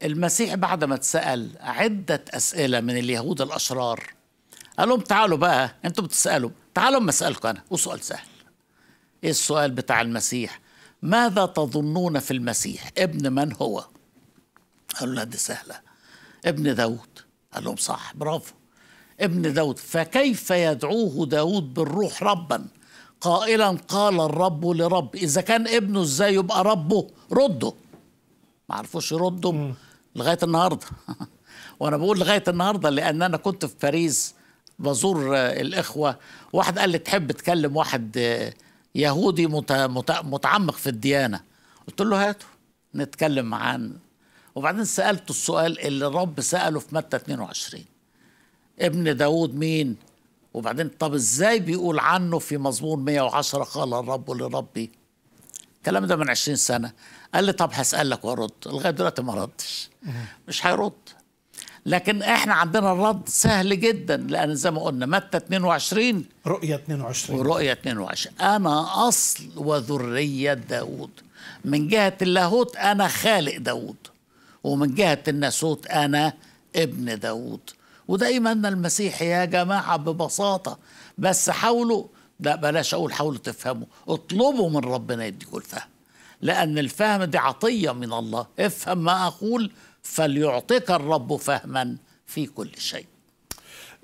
المسيح بعد ما اتسأل عدة أسئلة من اليهود الأشرار قال لهم تعالوا بقى انتوا بتسالوا تعالوا اما اسالكم انا وسؤال سهل ايه السؤال بتاع المسيح ماذا تظنون في المسيح ابن من هو قالوا لا دي سهله ابن داود قال لهم صح برافو ابن داود فكيف يدعوه داود بالروح ربا قائلا قال الرب لرب اذا كان ابنه ازاي يبقى ربه رده ما عرفوش يرده لغايه النهارده وانا بقول لغايه النهارده لان انا كنت في باريس بزور آه، الإخوة واحد قال لي تحب تكلم واحد آه، يهودي متعمق في الديانة قلت له هاته نتكلم معاه وبعدين سألته السؤال اللي الرب سأله في متى 22 ابن داود مين وبعدين طب ازاي بيقول عنه في مزمور 110 قال الرب لربي الكلام ده من 20 سنه قال لي طب هسألك وارد لغايه دلوقتي ما ردش مش هيرد لكن احنا عندنا الرد سهل جدا لان زي ما قلنا متى 22 رؤية 22 ورؤية 22 انا اصل وذرية داود من جهة اللاهوت انا خالق داود ومن جهة الناسوت انا ابن داود ودائما المسيح المسيحي يا جماعة ببساطة بس حاولوا لا بلاش اقول حاولوا تفهموا اطلبوا من ربنا يديكم الفهم لأن الفهم دي عطية من الله افهم ما أقول فليعطيك الرب فهما في كل شيء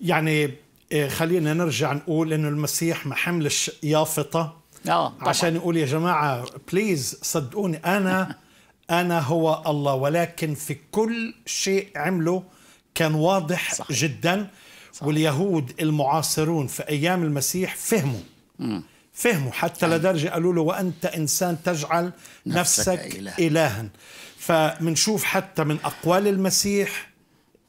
يعني إيه، خلينا نرجع نقول انه المسيح ما حملش يافطه آه طبعا. عشان يقول يا جماعه بليز صدقوني انا انا هو الله ولكن في كل شيء عمله كان واضح صح. جدا صح. واليهود المعاصرون في ايام المسيح فهموا فهموا حتى طيب. لدرجه قالوا له وانت انسان تجعل نفسك, نفسك الها, الها فمنشوف حتى من أقوال المسيح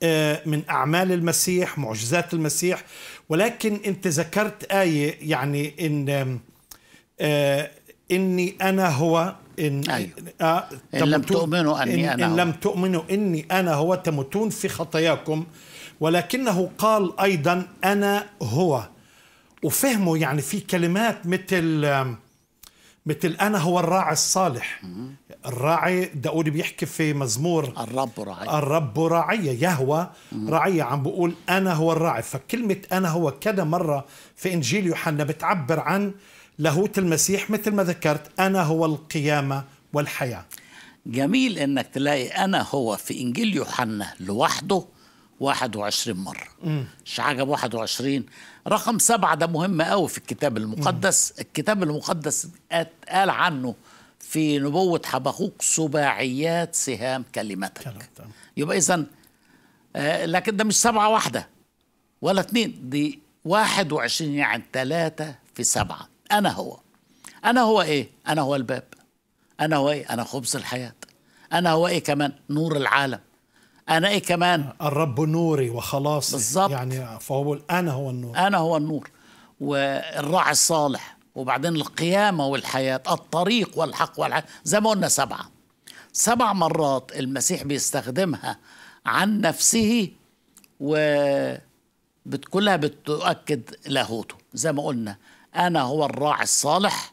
آه، من أعمال المسيح معجزات المسيح ولكن أنت ذكرت آية يعني إن آه، إني أنا هو إن, أيوه. آه إن لم تؤمنوا أني إن, أنا إن لم تؤمنوا إني أنا هو تموتون في خطاياكم ولكنه قال أيضا أنا هو وفهمه يعني في كلمات مثل مثل أنا هو الراعي الصالح الراعي داود بيحكي في مزمور الرب راعي الرب راعي يهوى راعي عم بقول انا هو الراعي فكلمه انا هو كذا مره في انجيل يوحنا بتعبر عن لاهوت المسيح مثل ما ذكرت انا هو القيامه والحياه
جميل انك تلاقي انا هو في انجيل يوحنا لوحده 21 مرة مش عجب 21 رقم سبعة ده مهم قوي في الكتاب المقدس مم. الكتاب المقدس قال عنه في نبوة حبقوق سباعيات سهام كلمتك يبقى إذا آه لكن ده مش سبعة واحدة ولا اتنين دي واحد وعشرين يعني ثلاثة في سبعة أنا هو أنا هو إيه؟ أنا هو الباب أنا هو إيه؟ أنا خبز الحياة أنا هو إيه كمان؟ نور العالم أنا إيه كمان؟ الرب نوري وخلاص بالظبط يعني فهو أنا هو النور أنا هو النور والراعي الصالح وبعدين القيامة والحياة الطريق والحق والحق زي ما قلنا سبعة سبع مرات المسيح بيستخدمها عن نفسه و كلها بتؤكد لاهوته زي ما قلنا أنا هو الراعي الصالح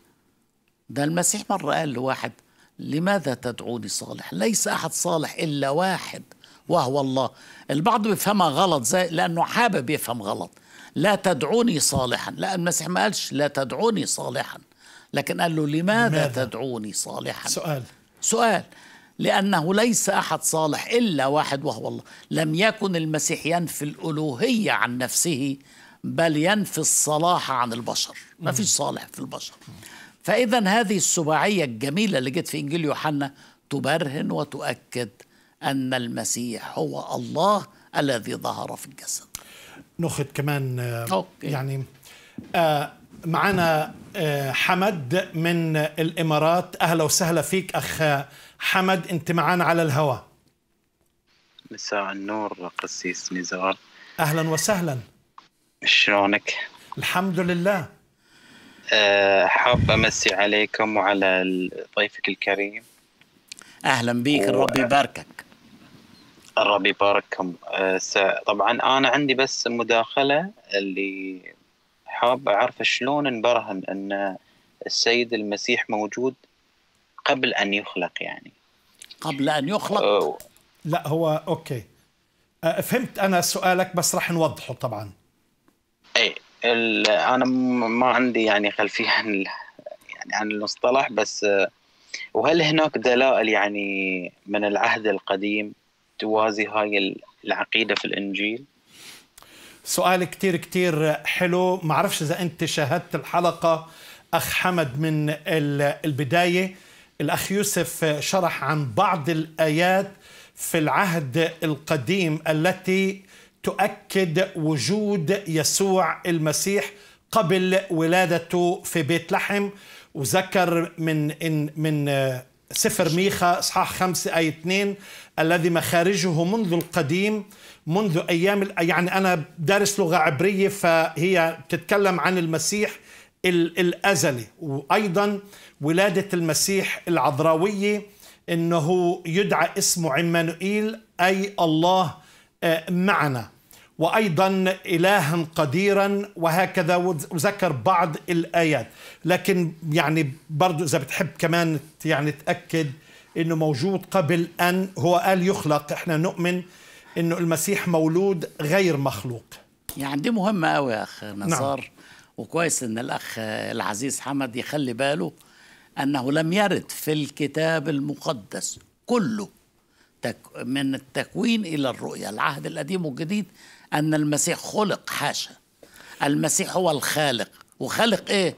ده المسيح مرة قال لواحد لماذا تدعوني صالح ليس أحد صالح إلا واحد وهو الله البعض بيفهمها غلط زي لأنه حابب يفهم غلط لا تدعوني صالحا لا المسيح ما قالش لا تدعوني صالحا لكن قال له لماذا, لماذا؟ تدعوني صالحا سؤال سؤال لأنه ليس أحد صالح إلا واحد وهو الله لم يكن المسيح ينفي الألوهية عن نفسه بل ينفي الصلاح عن البشر ما فيش صالح في البشر فإذا هذه السباعية الجميلة اللي جت في إنجيل يوحنا تبرهن وتؤكد أن المسيح هو الله الذي ظهر في الجسد
ناخذ كمان أوكي. يعني آه، معنا آه، حمد من الامارات اهلا وسهلا فيك اخ حمد انت معنا على الهواء
مساء النور قسيس نزار
اهلا وسهلا
شلونك الحمد لله أه حاب امسي عليكم وعلى ضيفك الكريم اهلا بيك و... الرب يباركك الرب يبارككم آه، طبعا انا عندي بس مداخله اللي حاب اعرف شلون نبرهن ان السيد المسيح موجود قبل ان يخلق يعني قبل ان يخلق أوه.
لا هو اوكي آه، فهمت انا سؤالك بس راح نوضحه طبعا
اي انا ما عندي يعني خلفيه عن يعني عن المصطلح بس آه، وهل هناك دلائل يعني من العهد القديم توازي هاي العقيده في الانجيل؟
سؤال كتير كتير حلو ما اعرفش اذا انت شاهدت الحلقه اخ حمد من البدايه الاخ يوسف شرح عن بعض الايات في العهد القديم التي تؤكد وجود يسوع المسيح قبل ولادته في بيت لحم وذكر من من آه، سفر ميخا اصحاح 5 اي 2 الذي مخارجه منذ القديم منذ أيام يعني أنا دارس لغة عبرية فهي تتكلم عن المسيح الأزلي وأيضا ولادة المسيح العذراوية أنه يدعى اسمه عمانوئيل أي الله آه، معنا وايضا الها قديرا وهكذا وذكر بعض الايات لكن يعني برضو اذا بتحب كمان يعني تاكد انه موجود قبل ان هو قال يخلق احنا نؤمن
انه المسيح مولود غير مخلوق يعني دي مهمه قوي يا اخ نعم. نصار نعم. وكويس ان الاخ العزيز حمد يخلي باله انه لم يرد في الكتاب المقدس كله من التكوين الى الرؤيه العهد القديم والجديد ان المسيح خلق حاشا المسيح هو الخالق وخالق ايه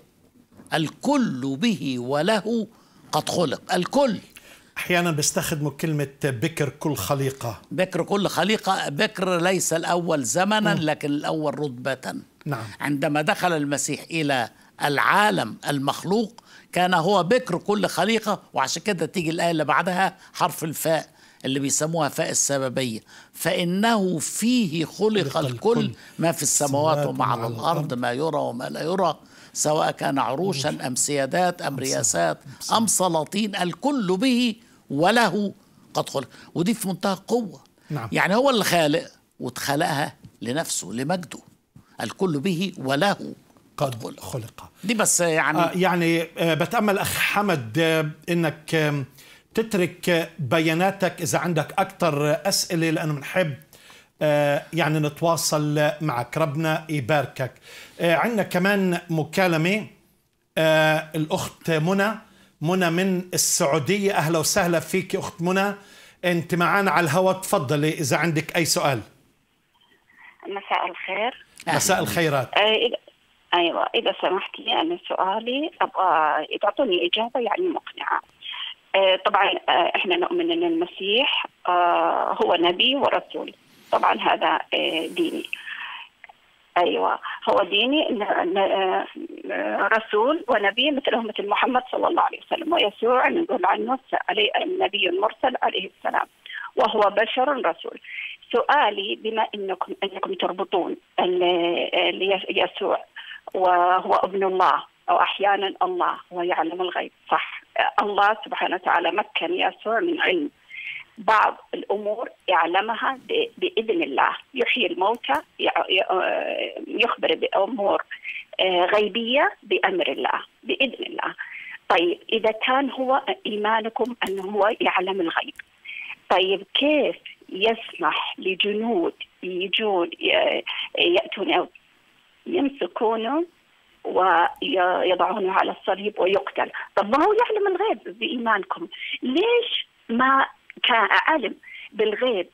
الكل به وله
قد خلق الكل احيانا بيستخدموا كلمه بكر كل خليقه
بكر كل خليقه بكر ليس الاول زمنا م. لكن الاول رتبه نعم عندما دخل المسيح الى العالم المخلوق كان هو بكر كل خليقه وعشان كده تيجي الايه اللي بعدها حرف الفاء اللي بيسموها فاء السببية فإنه فيه خلق الكل ما في السماوات وما على الأرض ما يرى وما لا يرى سواء كان عروشا أم سيادات أم رياسات أم سلاطين الكل به وله قد خلق ودي في منتهى القوة نعم. يعني هو اللي خالق واتخلقها لنفسه لمجده الكل به وله قد خلق, خلق. دي بس يعني آه يعني آه بتأمل أخ حمد آه
إنك آه تترك آه، بياناتك إذا عندك أكثر أسئلة لأنه بنحب آه، يعني نتواصل معك ربنا يباركك آه، عندنا كمان مكالمة الأخت منى منى من السعودية أهلا وسهلا فيك أخت منى أنت معانا على الهواء تفضلي إذا عندك أي سؤال
مساء الخير مساء الخيرات أه، أيوة إذا سمحتي أنا سؤالي أبغى تعطوني إجابة يعني مقنعة أه، طبعا أه، احنا نؤمن ان المسيح هو نبي ورسول طبعا هذا ديني ايوه هو ديني آه، رسول ونبي مثله مثل محمد صلى الله عليه وسلم ويسوع نقول عنه عليه النبي المرسل عليه السلام وهو بشر رسول سؤالي بما انكم انكم تربطون يسوع وهو ابن الله او احيانا الله ويعلم الغيب صح الله سبحانه وتعالى مكن يسوع من علم بعض الامور يعلمها باذن الله يحيي الموتى آه، يخبر بامور آه، غيبيه بامر الله باذن الله طيب اذا كان هو ايمانكم انه هو يعلم الغيب طيب كيف يسمح لجنود يجون ياتون يمسكونه ويضعونه على الصليب ويقتل طب ما هو يعلم الغيب بإيمانكم ليش ما كعالم بالغيب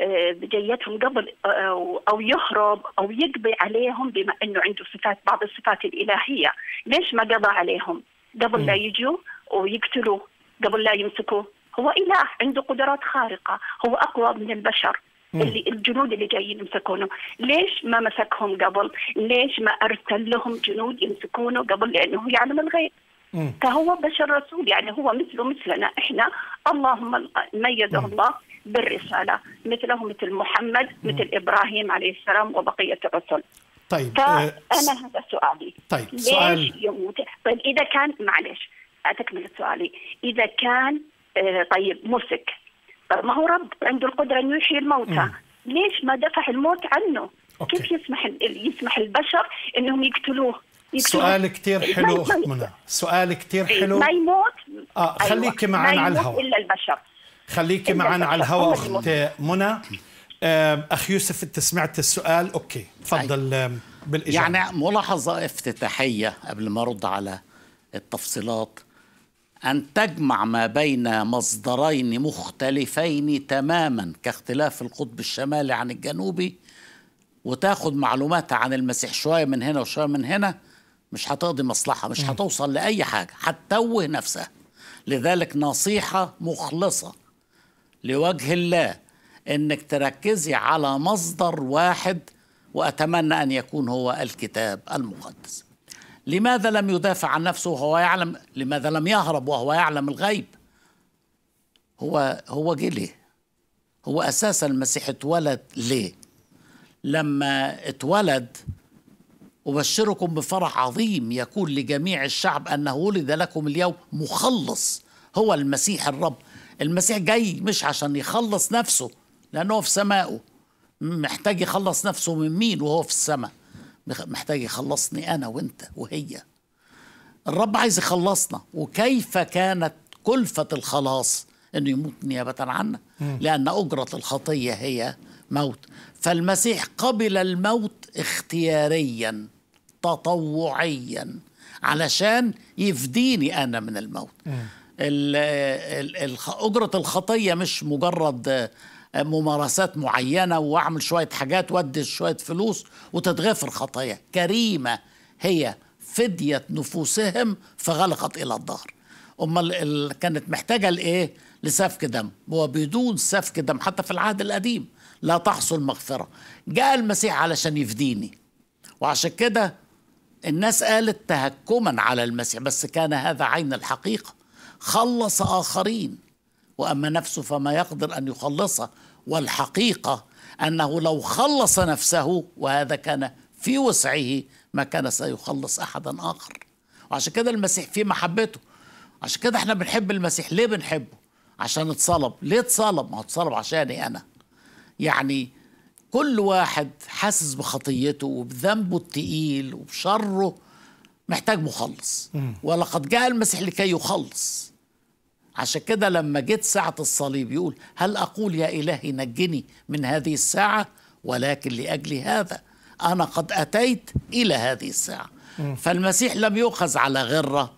آه، جيتهم قبل آه، او يهرب او يقضي عليهم بما انه عنده صفات بعض الصفات الالهيه، ليش ما قضى عليهم؟ قبل لا يجوا ويقتلوه، قبل لا يمسكوه، هو اله عنده قدرات خارقه، هو اقوى من البشر. اللي الجنود اللي جايين يمسكونه، ليش ما مسكهم قبل؟ ليش ما ارسل لهم جنود يمسكونه قبل لانه هو يعلم الغيب؟ فهو بشر رسول يعني هو مثله مثلنا احنا اللهم ميزه الله بالرساله مثله مثل محمد مثل ابراهيم عليه السلام وبقيه الرسل
طيب فانا
آه، هذا سؤالي طيب ليش سؤال... يموت طيب اذا كان معلش اتكمل سؤالي اذا كان آه، طيب مسك طيب، ما هو رب عنده القدره انه يحيي الموتى ليش ما دفع الموت عنه أوكي. كيف يسمح يسمح البشر انهم يقتلوه سؤال كثير إيه، حلو اخت منى
سؤال كثير إيه، حلو ما
يموت اه أيوة. خليكي أيوة. معنا على الهواء الا البشر
خليكي معنا على الهواء اخت منى آه، اخ يوسف انت سمعت السؤال اوكي تفضل
بالاجابه يعني ملاحظه افتتاحيه قبل ما ارد على التفصيلات ان تجمع ما بين مصدرين مختلفين تماما كاختلاف القطب الشمالي عن الجنوبي وتاخد معلومات عن المسيح شويه من هنا وشويه من هنا مش هتقضي مصلحة مش هتوصل لأي حاجة هتتوه نفسها لذلك نصيحة مخلصة لوجه الله انك تركزي على مصدر واحد واتمنى ان يكون هو الكتاب المقدس لماذا لم يدافع عن نفسه وهو يعلم لماذا لم يهرب وهو يعلم الغيب هو هو جه ليه هو اساسا المسيح اتولد ليه لما اتولد أبشركم بفرح عظيم يكون لجميع الشعب أنه ولد لكم اليوم مخلص هو المسيح الرب المسيح جاي مش عشان يخلص نفسه لأنه في سمائه محتاج يخلص نفسه من مين وهو في السماء محتاج يخلصني أنا وأنت وهي الرب عايز يخلصنا وكيف كانت كلفة الخلاص أنه يموت نيابة عنا لأن أجرة الخطية هي موت فالمسيح قبل الموت اختياريا تطوعيا علشان يفديني انا من الموت اجره الخطيه مش مجرد آه، ممارسات معينه واعمل شويه حاجات وادي شويه فلوس وتتغفر خطايا كريمه هي فديه نفوسهم فغلقت الى الظهر امال كانت محتاجه لايه لسفك دم وبدون سفك دم حتى في العهد القديم لا تحصل مغفره جاء المسيح علشان يفديني وعشان كده الناس قالت تهكما على المسيح بس كان هذا عين الحقيقة خلص آخرين وأما نفسه فما يقدر أن يخلصه والحقيقة أنه لو خلص نفسه وهذا كان في وسعه ما كان سيخلص أحدا آخر وعشان كده المسيح في محبته عشان كده احنا بنحب المسيح ليه بنحبه عشان اتصلب ليه اتصلب ما اتصلب عشاني أنا يعني كل واحد حاسس بخطيته وبذنبه التقيل وبشره محتاج مخلص ولقد جاء المسيح لكي يخلص عشان كده لما جت ساعة الصليب يقول هل أقول يا إلهي نجني من هذه الساعة ولكن لأجل هذا أنا قد أتيت إلى هذه الساعة فالمسيح لم يؤخذ على غرة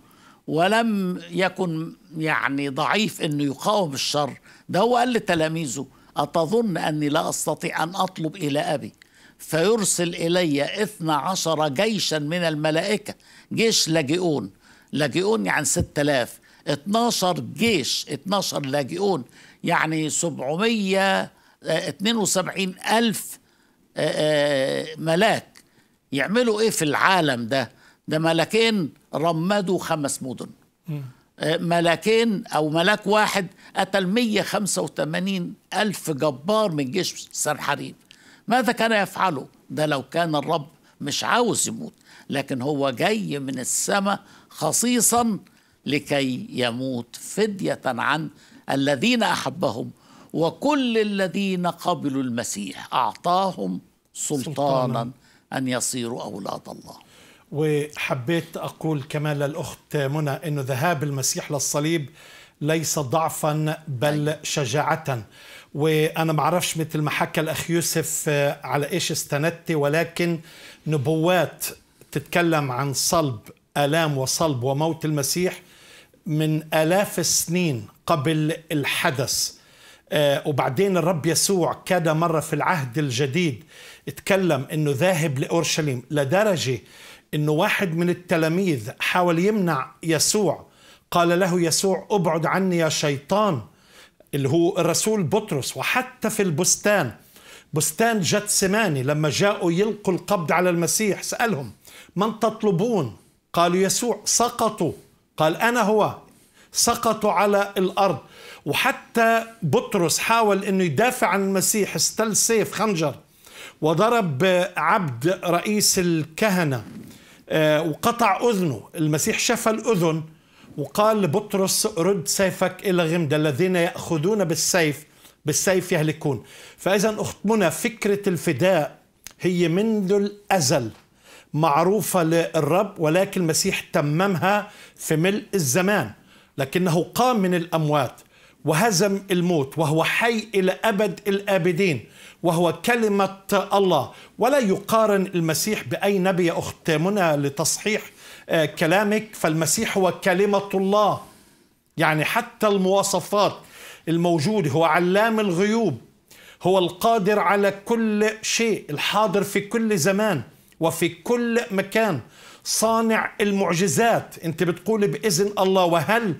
ولم يكن يعني ضعيف أنه يقاوم الشر ده هو قال لتلاميذه أتظن أني لا أستطيع أن أطلب إلى أبي فيرسل إلي إثنى عشر جيشا من الملائكة جيش لاجئون لاجئون يعني ستة آلاف 12 جيش 12 لاجئون يعني آه، وسبعين ألف آه، آه، ملاك يعملوا إيه في العالم ده ده ملاكين رمدوا خمس مدن ملاكين أو ملاك واحد قتل 185 ألف جبار من جيش سنحريب ماذا كان يفعله؟ ده لو كان الرب مش عاوز يموت لكن هو جاي من السماء خصيصا لكي يموت فدية عن الذين أحبهم وكل الذين قبلوا المسيح أعطاهم سلطانا, سلطاناً أن يصيروا أولاد الله
وحبيت أقول كمان للأخت منى أنه ذهاب المسيح للصليب ليس ضعفا بل طيب. شجاعة وأنا معرفش مثل ما حكى الأخ يوسف آه، على إيش استندت ولكن نبوات تتكلم عن صلب آلام وصلب وموت المسيح من آلاف السنين قبل الحدث آه، وبعدين الرب يسوع كاد مرة في العهد الجديد اتكلم انه ذاهب لأورشليم لدرجة انه واحد من التلاميذ حاول يمنع يسوع قال له يسوع ابعد عني يا شيطان اللي هو الرسول بطرس وحتى في البستان بستان جتسماني لما جاءوا يلقوا القبض على المسيح سألهم من تطلبون قالوا يسوع سقطوا قال أنا هو سقطوا على الأرض وحتى بطرس حاول أنه يدافع عن المسيح استل سيف خنجر وضرب عبد رئيس الكهنة آه، وقطع أذنه المسيح شفى الأذن وقال لبطرس رد سيفك إلى غمدة الذين يأخذون بالسيف بالسيف يهلكون فإذا أختمنا فكرة الفداء هي منذ الأزل معروفة للرب ولكن المسيح تممها في ملء الزمان لكنه قام من الأموات وهزم الموت وهو حي إلى أبد الآبدين وهو كلمة الله ولا يقارن المسيح بأي نبي يا أخت منى لتصحيح آه، كلامك فالمسيح هو كلمة الله يعني حتى المواصفات الموجودة هو علام الغيوب هو القادر على كل شيء الحاضر في كل زمان وفي كل مكان صانع المعجزات انت بتقول بإذن الله وهل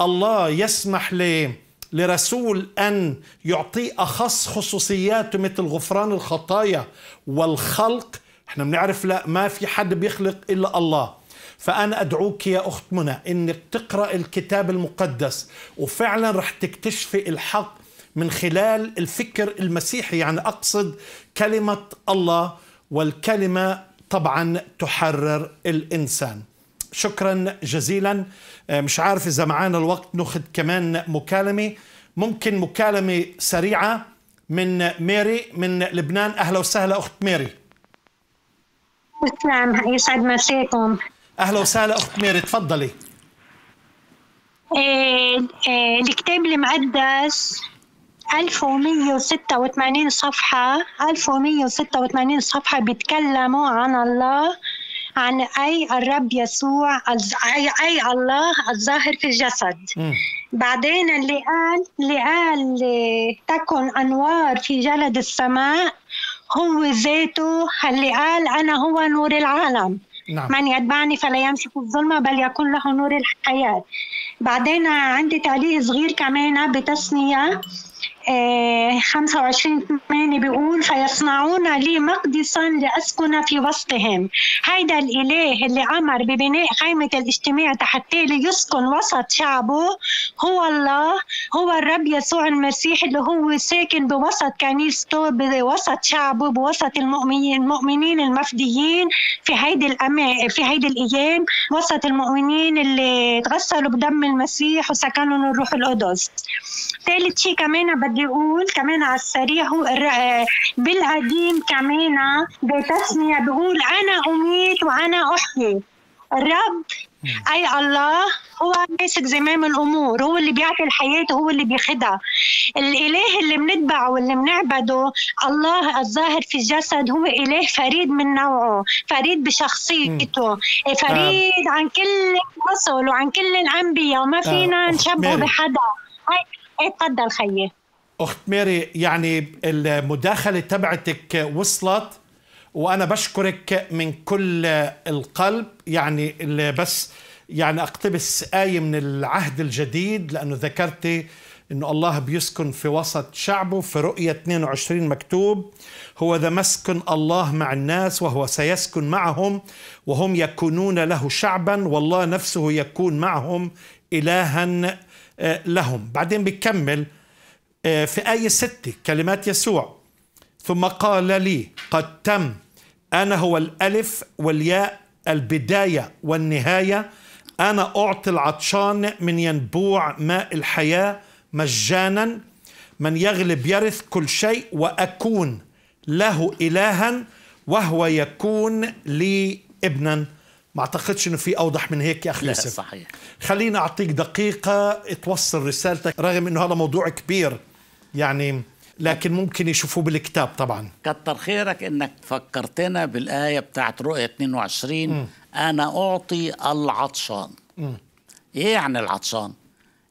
الله يسمح لي لرسول أن يعطيه أخص خصوصياته مثل غفران الخطايا والخلق احنا بنعرف لا ما في حد بيخلق إلا الله فأنا أدعوك يا أخت منى إنك تقرأ الكتاب المقدس وفعلا رح تكتشفي الحق من خلال الفكر المسيحي يعني أقصد كلمة الله والكلمة طبعا تحرر الإنسان شكرا جزيلا آه، مش عارف إذا معانا الوقت ناخذ كمان مكالمة ممكن مكالمة سريعة من ميري من لبنان أهلا وسهلا أخت ميري
تسلم يسعد
مساكم أهلا وسهلا أخت ميري تفضلي
آه، آه، الكتاب المقدس 1186 صفحة 1186 صفحة بيتكلموا عن الله عن أي الرب يسوع أي, أي الله الظاهر في الجسد بعدين اللي قال اللي قال تكن أنوار في جلد السماء هو ذاته اللي قال أنا هو نور العالم نعم. من يتبعني فلا يمشي في الظلمة بل يكون له نور الحياة بعدين عندي تعليق صغير كمان بتسمية 25 آه، 8 بيقول فيصنعون لي مقدسا لأسكن في وسطهم هذا الإله اللي أمر ببناء خيمة الاجتماع حتى ليسكن وسط شعبه هو الله هو الرب يسوع المسيح اللي هو ساكن بوسط كنيسته بوسط شعبه بوسط المؤمنين المؤمنين المفديين في هيدي الأما في هيدي الأيام وسط المؤمنين اللي تغسلوا بدم المسيح وسكنهم الروح القدس ثالث شيء كمان بدي أقول كمان على السريع هو آه، بالقديم كمان بتسمية آه، بقول أنا أميت وأنا أحيي الرب أي الله هو ماسك زمام الأمور هو اللي بيعطي الحياة هو اللي بيخدها الإله اللي بنتبعه واللي بنعبده الله الظاهر في الجسد هو إله فريد من نوعه فريد بشخصيته آه، فريد عن كل الرسل وعن كل الأنبياء وما فينا نشبهه بحدا هاي اتفضل خيي
اخت ميري يعني المداخله تبعتك وصلت وانا بشكرك من كل القلب يعني بس يعني اقتبس ايه من العهد الجديد لانه ذكرتي انه الله بيسكن في وسط شعبه في رؤية 22 مكتوب هو ذا مسكن الله مع الناس وهو سيسكن معهم وهم يكونون له شعبا والله نفسه يكون معهم إلها آه، لهم بعدين بيكمل آه، في آية ستة كلمات يسوع ثم قال لي قد تم أنا هو الألف والياء البداية والنهاية أنا أعطي العطشان من ينبوع ماء الحياة مجانا من يغلب يرث كل شيء وأكون له إلها وهو يكون لي ابنا ما اعتقدش انه في اوضح من هيك يا اخي صحيح خليني اعطيك دقيقه توصل رسالتك رغم انه هذا موضوع كبير يعني لكن ممكن يشوفوه بالكتاب
طبعا كتر خيرك انك فكرتنا بالايه بتاعت رؤيه 22 م. انا اعطي العطشان م. ايه يعني العطشان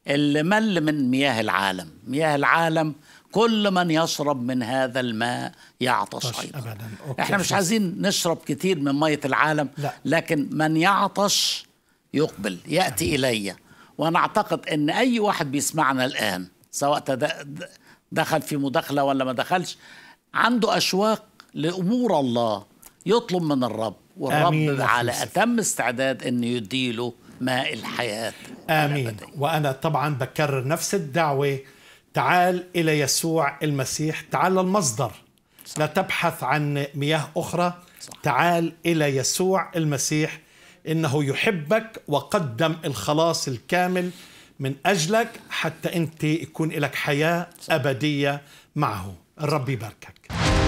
اللي مل من مياه العالم مياه العالم كل من يشرب من هذا الماء يعطش ايضا أبداً. أوكي. احنا مش عايزين نشرب كتير من ميه العالم لا. لكن من يعطش يقبل ياتي الي وانا اعتقد ان اي واحد بيسمعنا الان سواء دخل في مداخلة ولا ما دخلش عنده أشواق لأمور الله يطلب من الرب والرب على أتم استعداد أن يديله ماء الحياة آمين وأنا طبعا
بكرر نفس الدعوة تعال إلى يسوع المسيح تعال للمصدر صح. لا تبحث عن مياه أخرى صح. تعال إلى يسوع المسيح إنه يحبك وقدم الخلاص الكامل من أجلك حتى أنت يكون لك حياة أبدية معه الرب يباركك